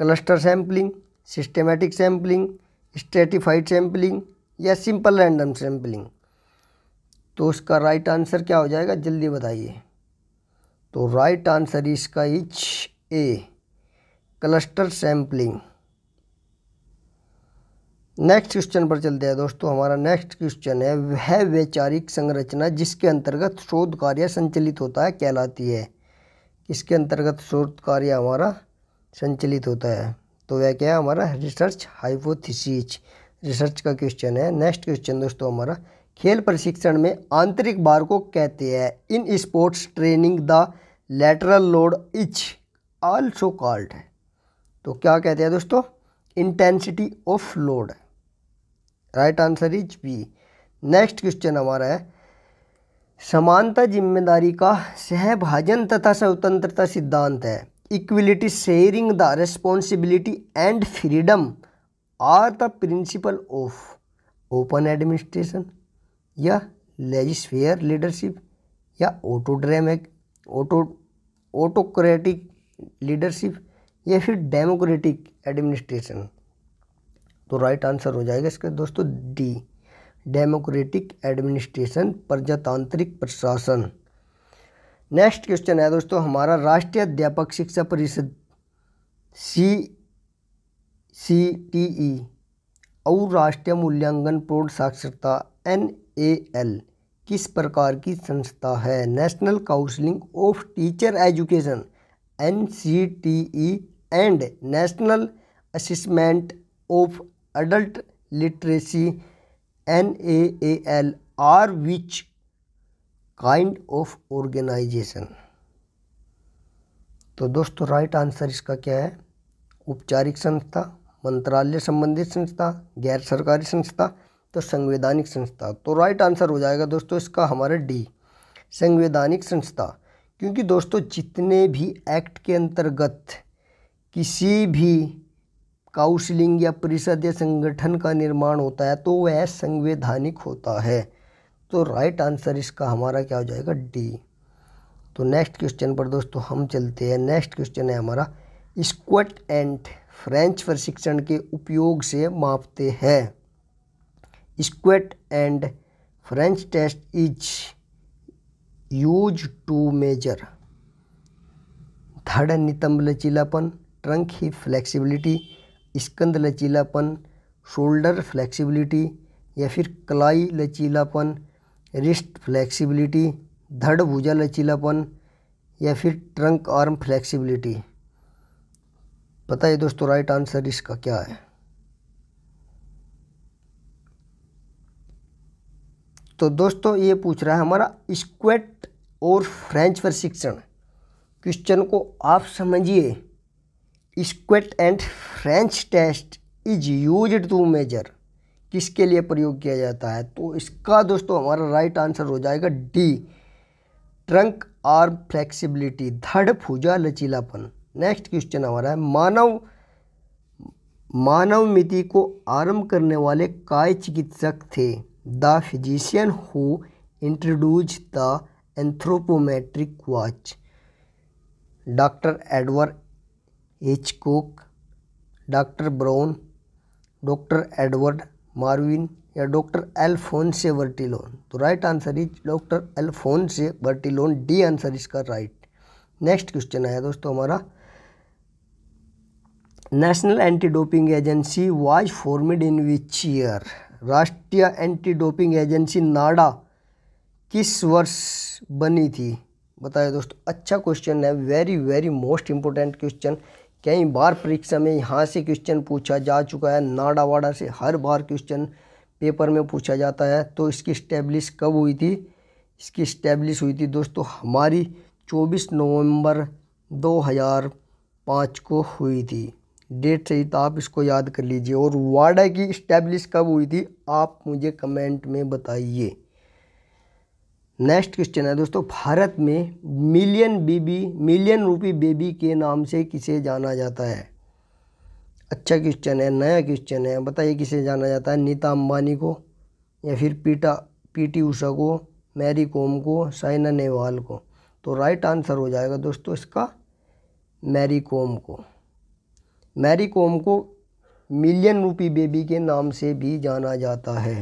cluster sampling systematic sampling stratified sampling या सिंपल रैंडम सैम्पलिंग तो उसका राइट आंसर क्या हो जाएगा जल्दी बताइए तो राइट आंसर इसका is A cluster sampling next question पर चलते हैं दोस्तों हमारा नेक्स्ट क्वेश्चन है वह वैचारिक संरचना जिसके अंतर्गत शोध कार्य संचलित होता है कहलाती है किसके अंतर्गत शोध कार्य हमारा संचलित होता है तो वह क्या है हमारा रिसर्च हाइपोथेसिस रिसर्च का क्वेश्चन है नेक्स्ट क्वेश्चन दोस्तों हमारा खेल प्रशिक्षण में आंतरिक बार को कहते हैं in sports training the lateral load is also called है तो क्या कहते हैं दोस्तों intensity of load right answer is B next question हमारा है समानता जिम्मेदारी का सहभाजन तथा स्वतंत्रता सिद्धांत है equality sharing the responsibility and freedom are the principle of open administration या लेजिस्फेयर लीडरशिप या ऑटोड्रेमिक ऑटो ऑटोक्रेटिक लीडरशिप या फिर डेमोक्रेटिक एडमिनिस्ट्रेशन तो राइट आंसर हो जाएगा इसका दोस्तों डी डेमोक्रेटिक एडमिनिस्ट्रेशन प्रजातांत्रिक प्रशासन नेक्स्ट क्वेश्चन है दोस्तों हमारा राष्ट्रीय अध्यापक शिक्षा परिषद सी सी टी ई और राष्ट्रीय मूल्यांकन प्रोड साक्षरता एन ए एल किस प्रकार की संस्था है national council of teacher education N C T E and national assessment of adult literacy N A A L are which kind of organisation तो दोस्तों राइट आंसर इसका क्या है औपचारिक संस्था मंत्रालय संबंधित संस्था गैर सरकारी संस्था तो संवैधानिक संस्था तो राइट आंसर हो जाएगा दोस्तों इसका हमारा डी संवैधानिक संस्था क्योंकि दोस्तों जितने भी एक्ट के अंतर्गत किसी भी काउंसिलिंग या परिषद या संगठन का निर्माण होता है तो वह संवैधानिक होता है तो राइट आंसर इसका हमारा क्या हो जाएगा डी तो नेक्स्ट क्वेश्चन पर दोस्तों हम चलते हैं नेक्स्ट क्वेश्चन है हमारा स्क्वट एंड फ्रेंच प्रशिक्षण के उपयोग से मापते हैं squat and French test is use to measure धड़ नितंब लचीलापन ट्रंक ही फ्लेक्सिबिलिटी स्कंद लचीलापन शोल्डर फ्लेक्सिबिलिटी या फिर कलाई लचीलापन रिस्ट फ्लेक्सिबिलिटी धड़ भुजा लचीलापन या फिर ट्रंक आर्म फ्लेक्सिबिलिटी बताइए दोस्तों राइट आंसर इसका क्या है तो दोस्तों ये पूछ रहा है हमारा स्क्वेट और फ्रेंच प्रशिक्षण क्वेश्चन को आप समझिए squat and French test is use to measure किसके लिए प्रयोग किया जाता है तो इसका दोस्तों हमारा राइट आंसर हो जाएगा डी ट्रंक आर्म फ्लेक्सिबिलिटी धड़ फूजा लचीलापन नेक्स्ट क्वेश्चन हमारा है मानव मानव मिति को आरंभ करने वाले काय चिकित्सक थे the physician who introduce the anthropometric watch doctor Edward Hitchcock doctor Brown doctor Edward Marvin या डॉक्टर से वर्टिलोन तो राइट आंसर इज डॉक्टर से वर्टिलोन डी आंसर इसका राइट नेक्स्ट क्वेश्चन आया दोस्तों हमारा national anti doping agency was formed in which year राष्ट्रीय एंटी डोपिंग एजेंसी नाडा किस वर्ष बनी थी बताए दोस्तों अच्छा क्वेश्चन है very very most important question कई बार परीक्षा में यहाँ से क्वेश्चन पूछा जा चुका है नाडा वाडा से हर बार क्वेश्चन पेपर में पूछा जाता है तो इसकी स्टैब्लिश कब हुई थी इसकी स्टैब्लिश हुई थी दोस्तों हमारी 24 नवंबर 2005 को हुई थी डेट था तो आप इसको याद कर लीजिए और वाडा की इस्टेब्लिश कब हुई थी आप मुझे कमेंट में बताइए नेक्स्ट क्वेश्चन है दोस्तों भारत में million baby million rupee baby के नाम से किसे जाना जाता है अच्छा क्वेश्चन है नया क्वेश्चन है बताइए किसे जाना जाता है नीता अम्बानी को या फिर पीटा पीटी उषा को मैरी कॉम को साइना नेहवाल को तो राइट आंसर हो जाएगा दोस्तों इसका मैरी कॉम को मैरी कॉम को मिलियन रूपी बेबी के नाम से भी जाना जाता है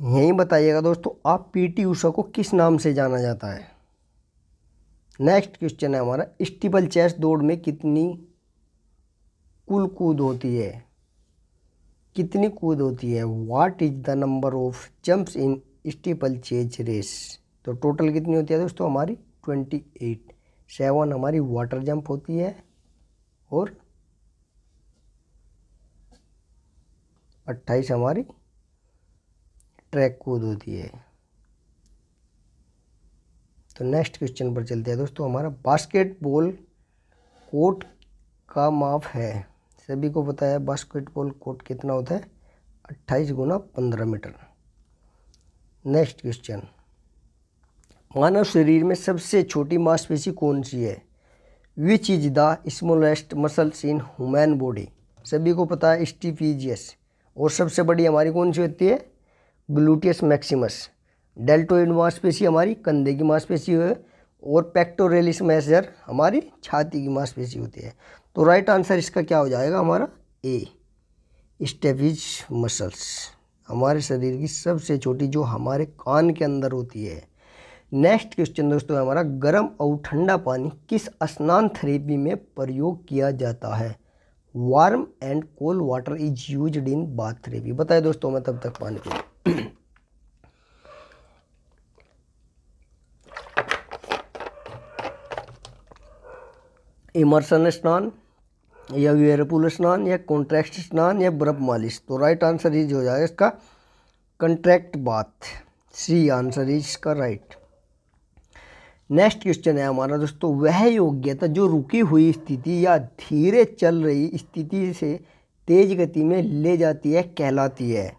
यही बताइएगा दोस्तों आप पीटी ऊषा को किस नाम से जाना जाता है नेक्स्ट क्वेश्चन है हमारा स्टीपल चेस दौड़ में कितनी कुल कूद होती है कितनी कूद होती है what is the number of jumps in steeplechase race तो टोटल कितनी होती है दोस्तों हमारी ट्वेंटी एट सेवन हमारी वाटर जंप होती है और अट्ठाईस हमारी ट्रैक कूद होती है तो नेक्स्ट क्वेश्चन पर चलते हैं दोस्तों हमारा बास्केटबॉल कोट का माप है सभी को पता है बास्केटबॉल कोट कितना होता है अट्ठाईस गुना पंद्रह मीटर नेक्स्ट क्वेश्चन मानव शरीर में सबसे छोटी मांसपेशी कौन सी है which is the smallest muscles in human body सभी को पता है स्टीपीजियस और सबसे बड़ी हमारी कौन सी होती है ग्लूटियस मैक्सिमस डेल्टोइड मांसपेशी हमारी कंधे की मांसपेशी है और पेक्टोरेलिस मैसर हमारी छाती की मांसपेशी होती है तो राइट आंसर इसका क्या हो जाएगा हमारा ए स्टेफिज मसल्स हमारे शरीर की सबसे छोटी जो हमारे कान के अंदर होती है नेक्स्ट क्वेश्चन दोस्तों हमारा गर्म और ठंडा पानी किस स्नान थेरेपी में प्रयोग किया जाता है warm and cold water is use in bath therapy बताए दोस्तों मैं तब तक पानी पी इमर्सन स्नान या व्यरपुल स्नान या कॉन्ट्रैक्ट स्नान या बर्फ मालिश तो राइट आंसर इज हो जाएगा इसका contrast bath C answer is इसका राइट नेक्स्ट क्वेश्चन है हमारा दोस्तों वह योग्यता जो रुकी हुई स्थिति या धीरे चल रही स्थिति से तेज गति में ले जाती है कहलाती है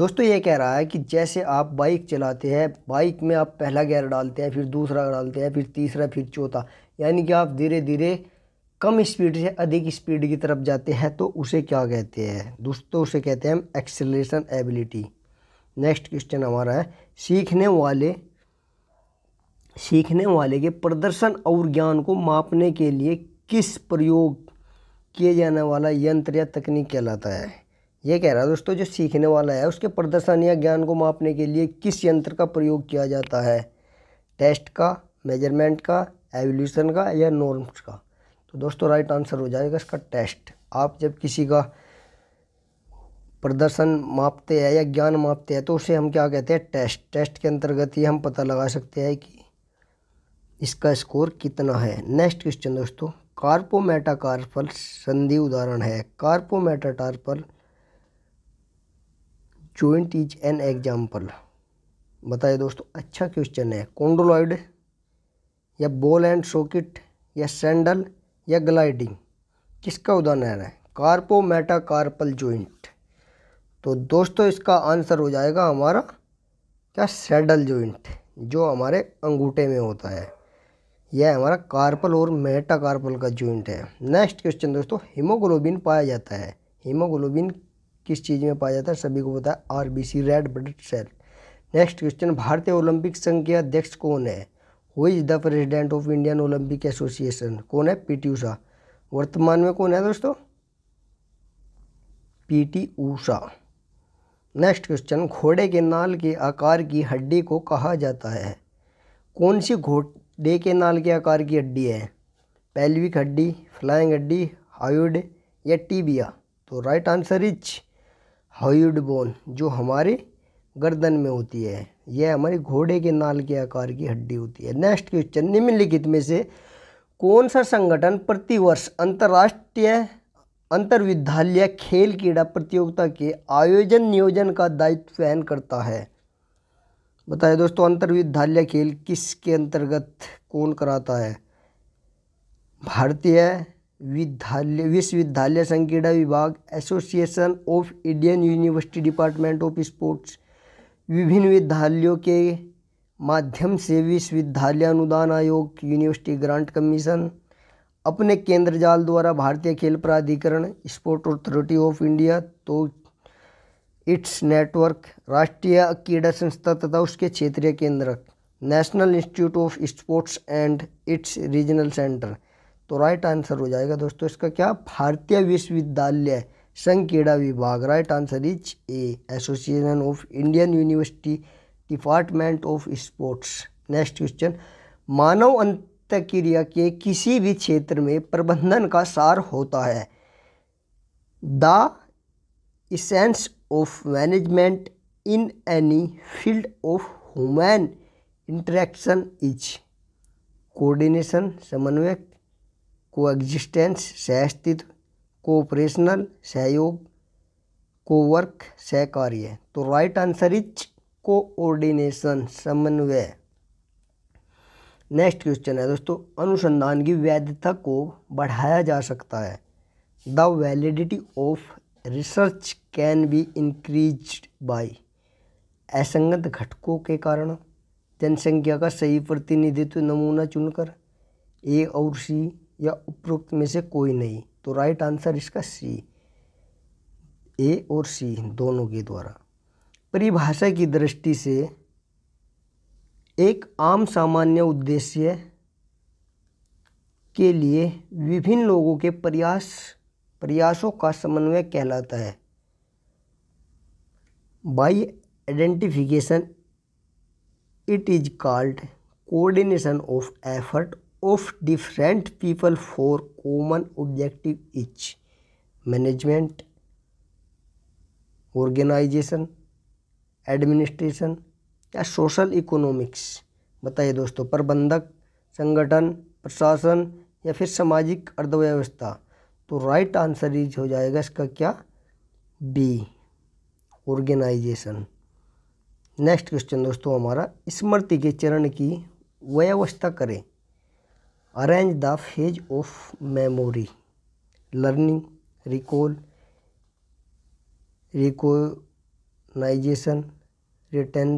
दोस्तों ये कह रहा है कि जैसे आप बाइक चलाते हैं बाइक में आप पहला गियर डालते हैं फिर दूसरा डालते हैं फिर तीसरा फिर चौथा यानी कि आप धीरे धीरे कम स्पीड से अधिक स्पीड की तरफ जाते हैं तो उसे क्या कहते हैं दोस्तों उसे कहते हैं हम एक्सेलेशन एबिलिटी नेक्स्ट क्वेश्चन हमारा है सीखने वाले सीखने वाले के प्रदर्शन और ज्ञान को मापने के लिए किस प्रयोग किए जाने वाला यंत्र या तकनीक कहलाता है ये कह रहा है दोस्तों जो सीखने वाला है उसके प्रदर्शन या ज्ञान को मापने के लिए किस यंत्र का प्रयोग किया जाता है टेस्ट का मेजरमेंट का एवोल्यूशन का या नॉर्म्स का तो दोस्तों राइट आंसर हो जाएगा इसका टेस्ट आप जब किसी का प्रदर्शन मापते हैं या ज्ञान मापते हैं तो उसे हम क्या कहते हैं टेस्ट टेस्ट के अंतर्गत ही हम पता लगा सकते हैं कि इसका स्कोर कितना है नेक्स्ट क्वेश्चन दोस्तों कार्पोमेटाकार्पल संधि उदाहरण है carpometacarpal joint is an example बताइए दोस्तों अच्छा क्वेश्चन है कोंडोलॉइड या बॉल एंड सॉकेट या सैंडल या ग्लाइडिंग किसका उदाहरण है कार्पोमेटाकार्पल जॉइंट तो दोस्तों इसका आंसर हो जाएगा हमारा क्या सैडल जॉइंट जो हमारे अंगूठे में होता है यह हमारा कार्पल और मेटाकार्पल का जॉइंट है नेक्स्ट क्वेश्चन दोस्तों हीमोग्लोबिन पाया जाता है हीमोग्लोबिन किस चीज़ में पाया जाता है सभी को पता है RBC red blood cell next question भारतीय ओलंपिक संघ के अध्यक्ष कौन है who is the president of Indian Olympic association कौन है पी टी ऊषा वर्तमान में कौन है दोस्तों P T Usha next question घोड़े के नाल के आकार की हड्डी को कहा जाता है कौन सी घोट डे के नाल के आकार की हड्डी है पेल्विक हड्डी फ्लाइंग हड्डी हायुड या टीबिया तो right answer is hyoid bone जो हमारे गर्दन में होती है यह हमारे घोड़े के नाल के आकार की हड्डी होती है नेक्स्ट क्वेश्चन निम्नलिखित में से कौन सा संगठन प्रतिवर्ष अंतर्राष्ट्रीय अंतर्विद्यालय खेल क्रीड़ा प्रतियोगिता के आयोजन नियोजन का दायित्व वहन करता है बताइए दोस्तों अंतर्विद्यालय खेल किसके अंतर्गत कौन कराता है भारतीय विद्यालय विश्वविद्यालय संघ क्रीड़ा विभाग association of Indian university department of sports विभिन्न विद्यालयों के माध्यम से विश्वविद्यालय अनुदान आयोग यूनिवर्सिटी ग्रांट कमीशन अपने केंद्र जाल द्वारा भारतीय खेल प्राधिकरण स्पोर्ट अथॉरिटी ऑफ इंडिया तो इट्स नेटवर्क राष्ट्रीय क्रीड़ा संस्था तथा उसके क्षेत्रीय केंद्र national institute of sports and its regional centre तो राइट आंसर हो जाएगा दोस्तों इसका क्या भारतीय विश्वविद्यालय संघ क्रीड़ा विभाग right answer is A association of Indian university department of sports next question मानव अंत्यक्रिया के किसी भी क्षेत्र में प्रबंधन का सार होता है the essence of management in any field of human interaction is coordination समन्वय को कोएग्जिस्टेंस सहअस्तित्व कोऑपरेशनल सहयोग कोवर्क सहकार्य तो राइट आंसर इज कोऑर्डिनेशन समन्वय नेक्स्ट क्वेश्चन है दोस्तों अनुसंधान की वैधता को बढ़ाया जा सकता है the validity of research can be increase by असंगत घटकों के कारण जनसंख्या का सही प्रतिनिधित्व नमूना चुनकर ए और सी या उपरोक्त में से कोई नहीं तो राइट आंसर इसका सी ए और सी दोनों के द्वारा परिभाषा की दृष्टि से एक आम सामान्य उद्देश्य के लिए विभिन्न लोगों के प्रयास प्रयासों का समन्वय कहलाता है by identification it is called coordination of effort of different people for common objective is management organisation administration या सोशल इकोनॉमिक्स बताइए दोस्तों प्रबंधक संगठन प्रशासन या फिर सामाजिक अर्थव्यवस्था तो राइट आंसर इज हो जाएगा इसका क्या बी ऑर्गेनाइजेशन नेक्स्ट क्वेश्चन दोस्तों हमारा स्मृति के चरण की व्यवस्था करें arrange the phase of memory learning recall recognition retain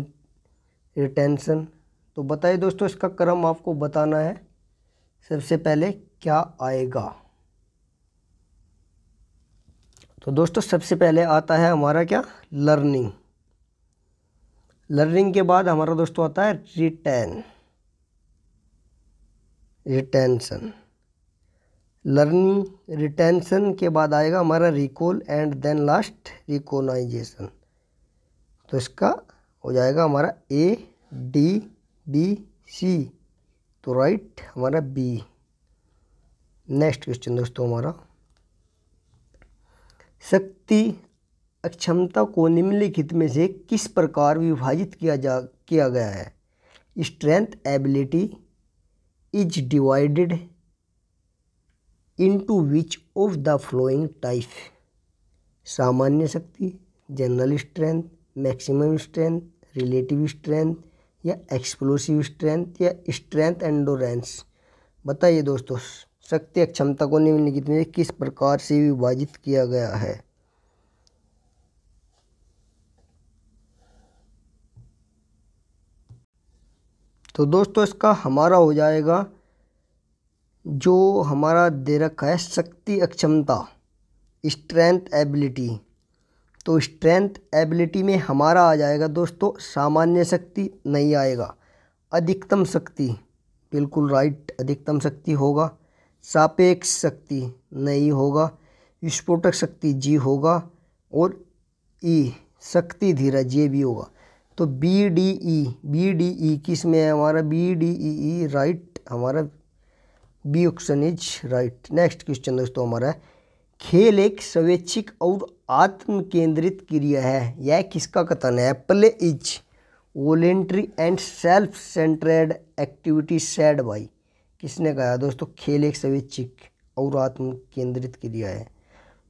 retention तो बताइए दोस्तों इसका क्रम आपको बताना है सबसे पहले क्या आएगा तो दोस्तों सबसे पहले आता है हमारा क्या लर्निंग लर्निंग के बाद हमारा दोस्तों आता है रिटर्न रिटेंशन लर्निंग रिटेंशन के बाद आएगा हमारा recall and then last recognition तो इसका हो जाएगा हमारा ए डी बी सी तो राइट हमारा बी नेक्स्ट क्वेश्चन दोस्तों हमारा शक्ति अक्षमता को निम्नलिखित में से किस प्रकार विभाजित किया जा किया गया है strength ability is divided into which of the following type सामान्य शक्ति general strength maximum strength relative strength या एक्सप्लोसिव स्ट्रेंथ या स्ट्रेंथ एंडोरेंस बताइए दोस्तों शक्ति अक्षमता को निम्नलिखित में किस प्रकार से विभाजित किया गया है तो दोस्तों इसका हमारा हो जाएगा जो हमारा दे रखा है शक्ति अक्षमता स्ट्रेंथ एबिलिटी तो स्ट्रेंथ एबिलिटी में हमारा आ जाएगा दोस्तों सामान्य शक्ति नहीं आएगा अधिकतम शक्ति बिल्कुल राइट अधिकतम शक्ति होगा सापेक्ष शक्ति नहीं होगा विस्फोटक शक्ति जी होगा और ई e, शक्ति धीरा जे भी होगा तो B D E B D E किस में है हमारा B D E E right हमारा B option is right next question दोस्तों हमारा खेल एक स्वैच्छिक और आत्म केंद्रित क्रिया है यह किसका कथन है play is voluntary and self centred activity said by किसने कहा दोस्तों खेल एक स्वैच्छिक और आत्म केंद्रित क्रिया है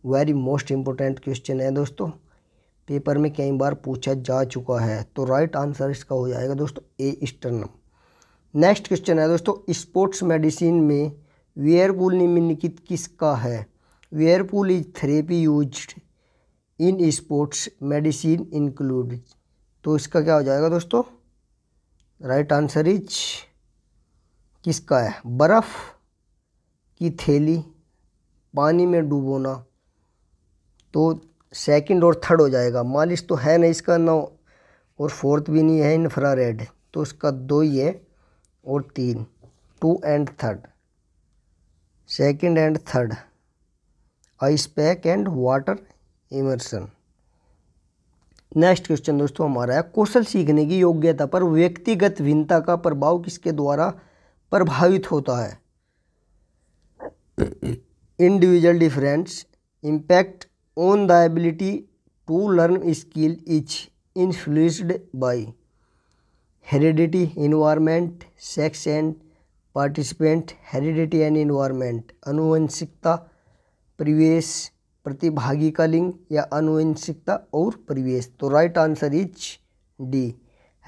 वेरी मोस्ट इम्पोर्टेंट क्वेश्चन है दोस्तों पेपर में कई बार पूछा जा चुका है तो राइट आंसर इसका हो जाएगा दोस्तों ए स्टर्नम नेक्स्ट क्वेश्चन है दोस्तों स्पोर्ट्स मेडिसिन में वेयरपूल निम्नलिखित किसका है whirlpool is therapy use in sports medicine include तो इसका क्या हो जाएगा दोस्तों राइट आंसर इज किसका है बर्फ़ की थैली पानी में डूबोना तो सेकंड और थर्ड हो जाएगा मालिश तो है ना इसका नौ और फोर्थ भी नहीं है इन्फ्रा रेड तो इसका दो ही है और तीन two and third second and third ice pack and water immersion next question दोस्तों हमारा है कौशल सीखने की योग्यता पर व्यक्तिगत भिन्नता का प्रभाव किसके द्वारा प्रभावित होता है individual difference impact on the ability to learn skill is influenced by heredity environment sex and participant heredity and environment अनुवंशिकता परिवेश प्रतिभागी का लिंग या अनुवंशिकता और परिवेश तो right answer is D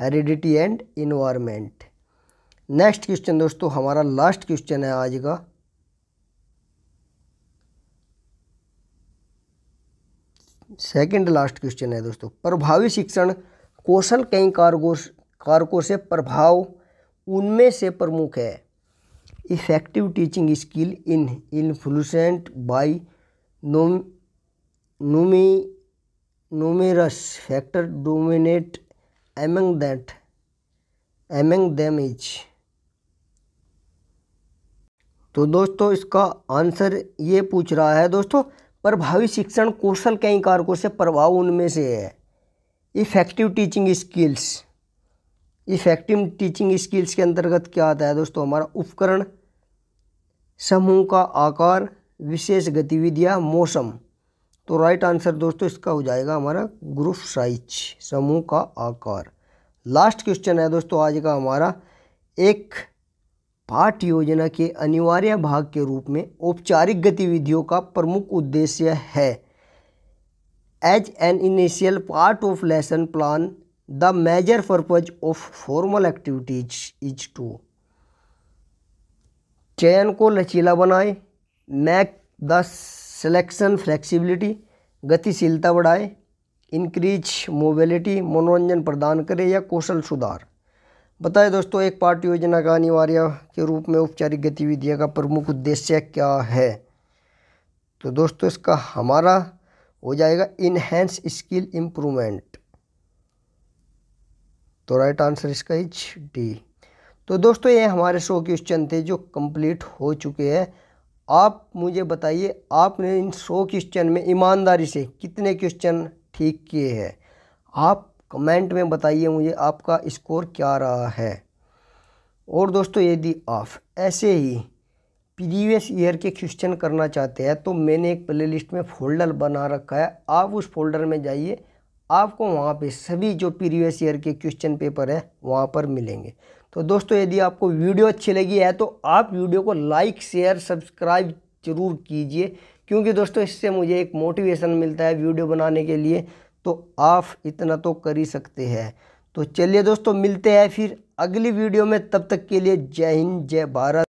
heredity and environment next question दोस्तों हमारा लास्ट क्वेश्चन है आज का सेकंड लास्ट क्वेश्चन है दोस्तों प्रभावी शिक्षण कौशल कई कारकों कारकों से प्रभाव उनमें से प्रमुख है effective teaching skill in influenced by नोमी numerous factor dominate among that among them is तो दोस्तों इसका आंसर ये पूछ रहा है दोस्तों प्रभावी शिक्षण कौशल कई कारकों से प्रभाव उनमें से है effective teaching skills effective teaching skills के अंतर्गत क्या आता है दोस्तों हमारा उपकरण समूह का आकार विशेष गतिविधियाँ मौसम तो राइट आंसर दोस्तों इसका हो जाएगा हमारा ग्रुप साइज समूह का आकार लास्ट क्वेश्चन है दोस्तों आज का हमारा एक पाठ योजना के अनिवार्य भाग के रूप में औपचारिक गतिविधियों का प्रमुख उद्देश्य है as an initial part of lesson plan the major purpose of formal activities is to चयन को लचीला बनाए मैक द सिलेक्शन फ्लेक्सिबिलिटी गतिशीलता बढ़ाए इंक्रीज मोबिलिटी मनोरंजन प्रदान करे या कौशल सुधार बताए दोस्तों एक पार्ट योजना का अनिवार्य के रूप में औपचारिक गतिविधियाँ का प्रमुख उद्देश्य क्या है तो दोस्तों इसका हमारा हो जाएगा इनहेंस स्किल इम्प्रूवमेंट तो राइट आंसर इसका एच डी तो दोस्तों ये हमारे सौ क्वेश्चन थे जो कंप्लीट हो चुके हैं आप मुझे बताइए आपने इन सौ क्वेश्चन में ईमानदारी से कितने क्वेश्चन ठीक किए हैं आप कमेंट में बताइए मुझे आपका स्कोर क्या रहा है और दोस्तों यदि आप ऐसे ही प्रीवियस ईयर के क्वेश्चन करना चाहते हैं तो मैंने एक प्लेलिस्ट में फ़ोल्डर बना रखा है आप उस फोल्डर में जाइए आपको वहाँ पे सभी जो प्रीवियस ईयर के क्वेश्चन पेपर हैं वहाँ पर मिलेंगे तो दोस्तों यदि आपको वीडियो अच्छी लगी है तो आप वीडियो को लाइक शेयर सब्सक्राइब ज़रूर कीजिए क्योंकि दोस्तों इससे मुझे एक मोटिवेशन मिलता है वीडियो बनाने के लिए तो आप इतना तो कर ही सकते हैं तो चलिए दोस्तों मिलते हैं फिर अगली वीडियो में तब तक के लिए जय हिंद जय भारत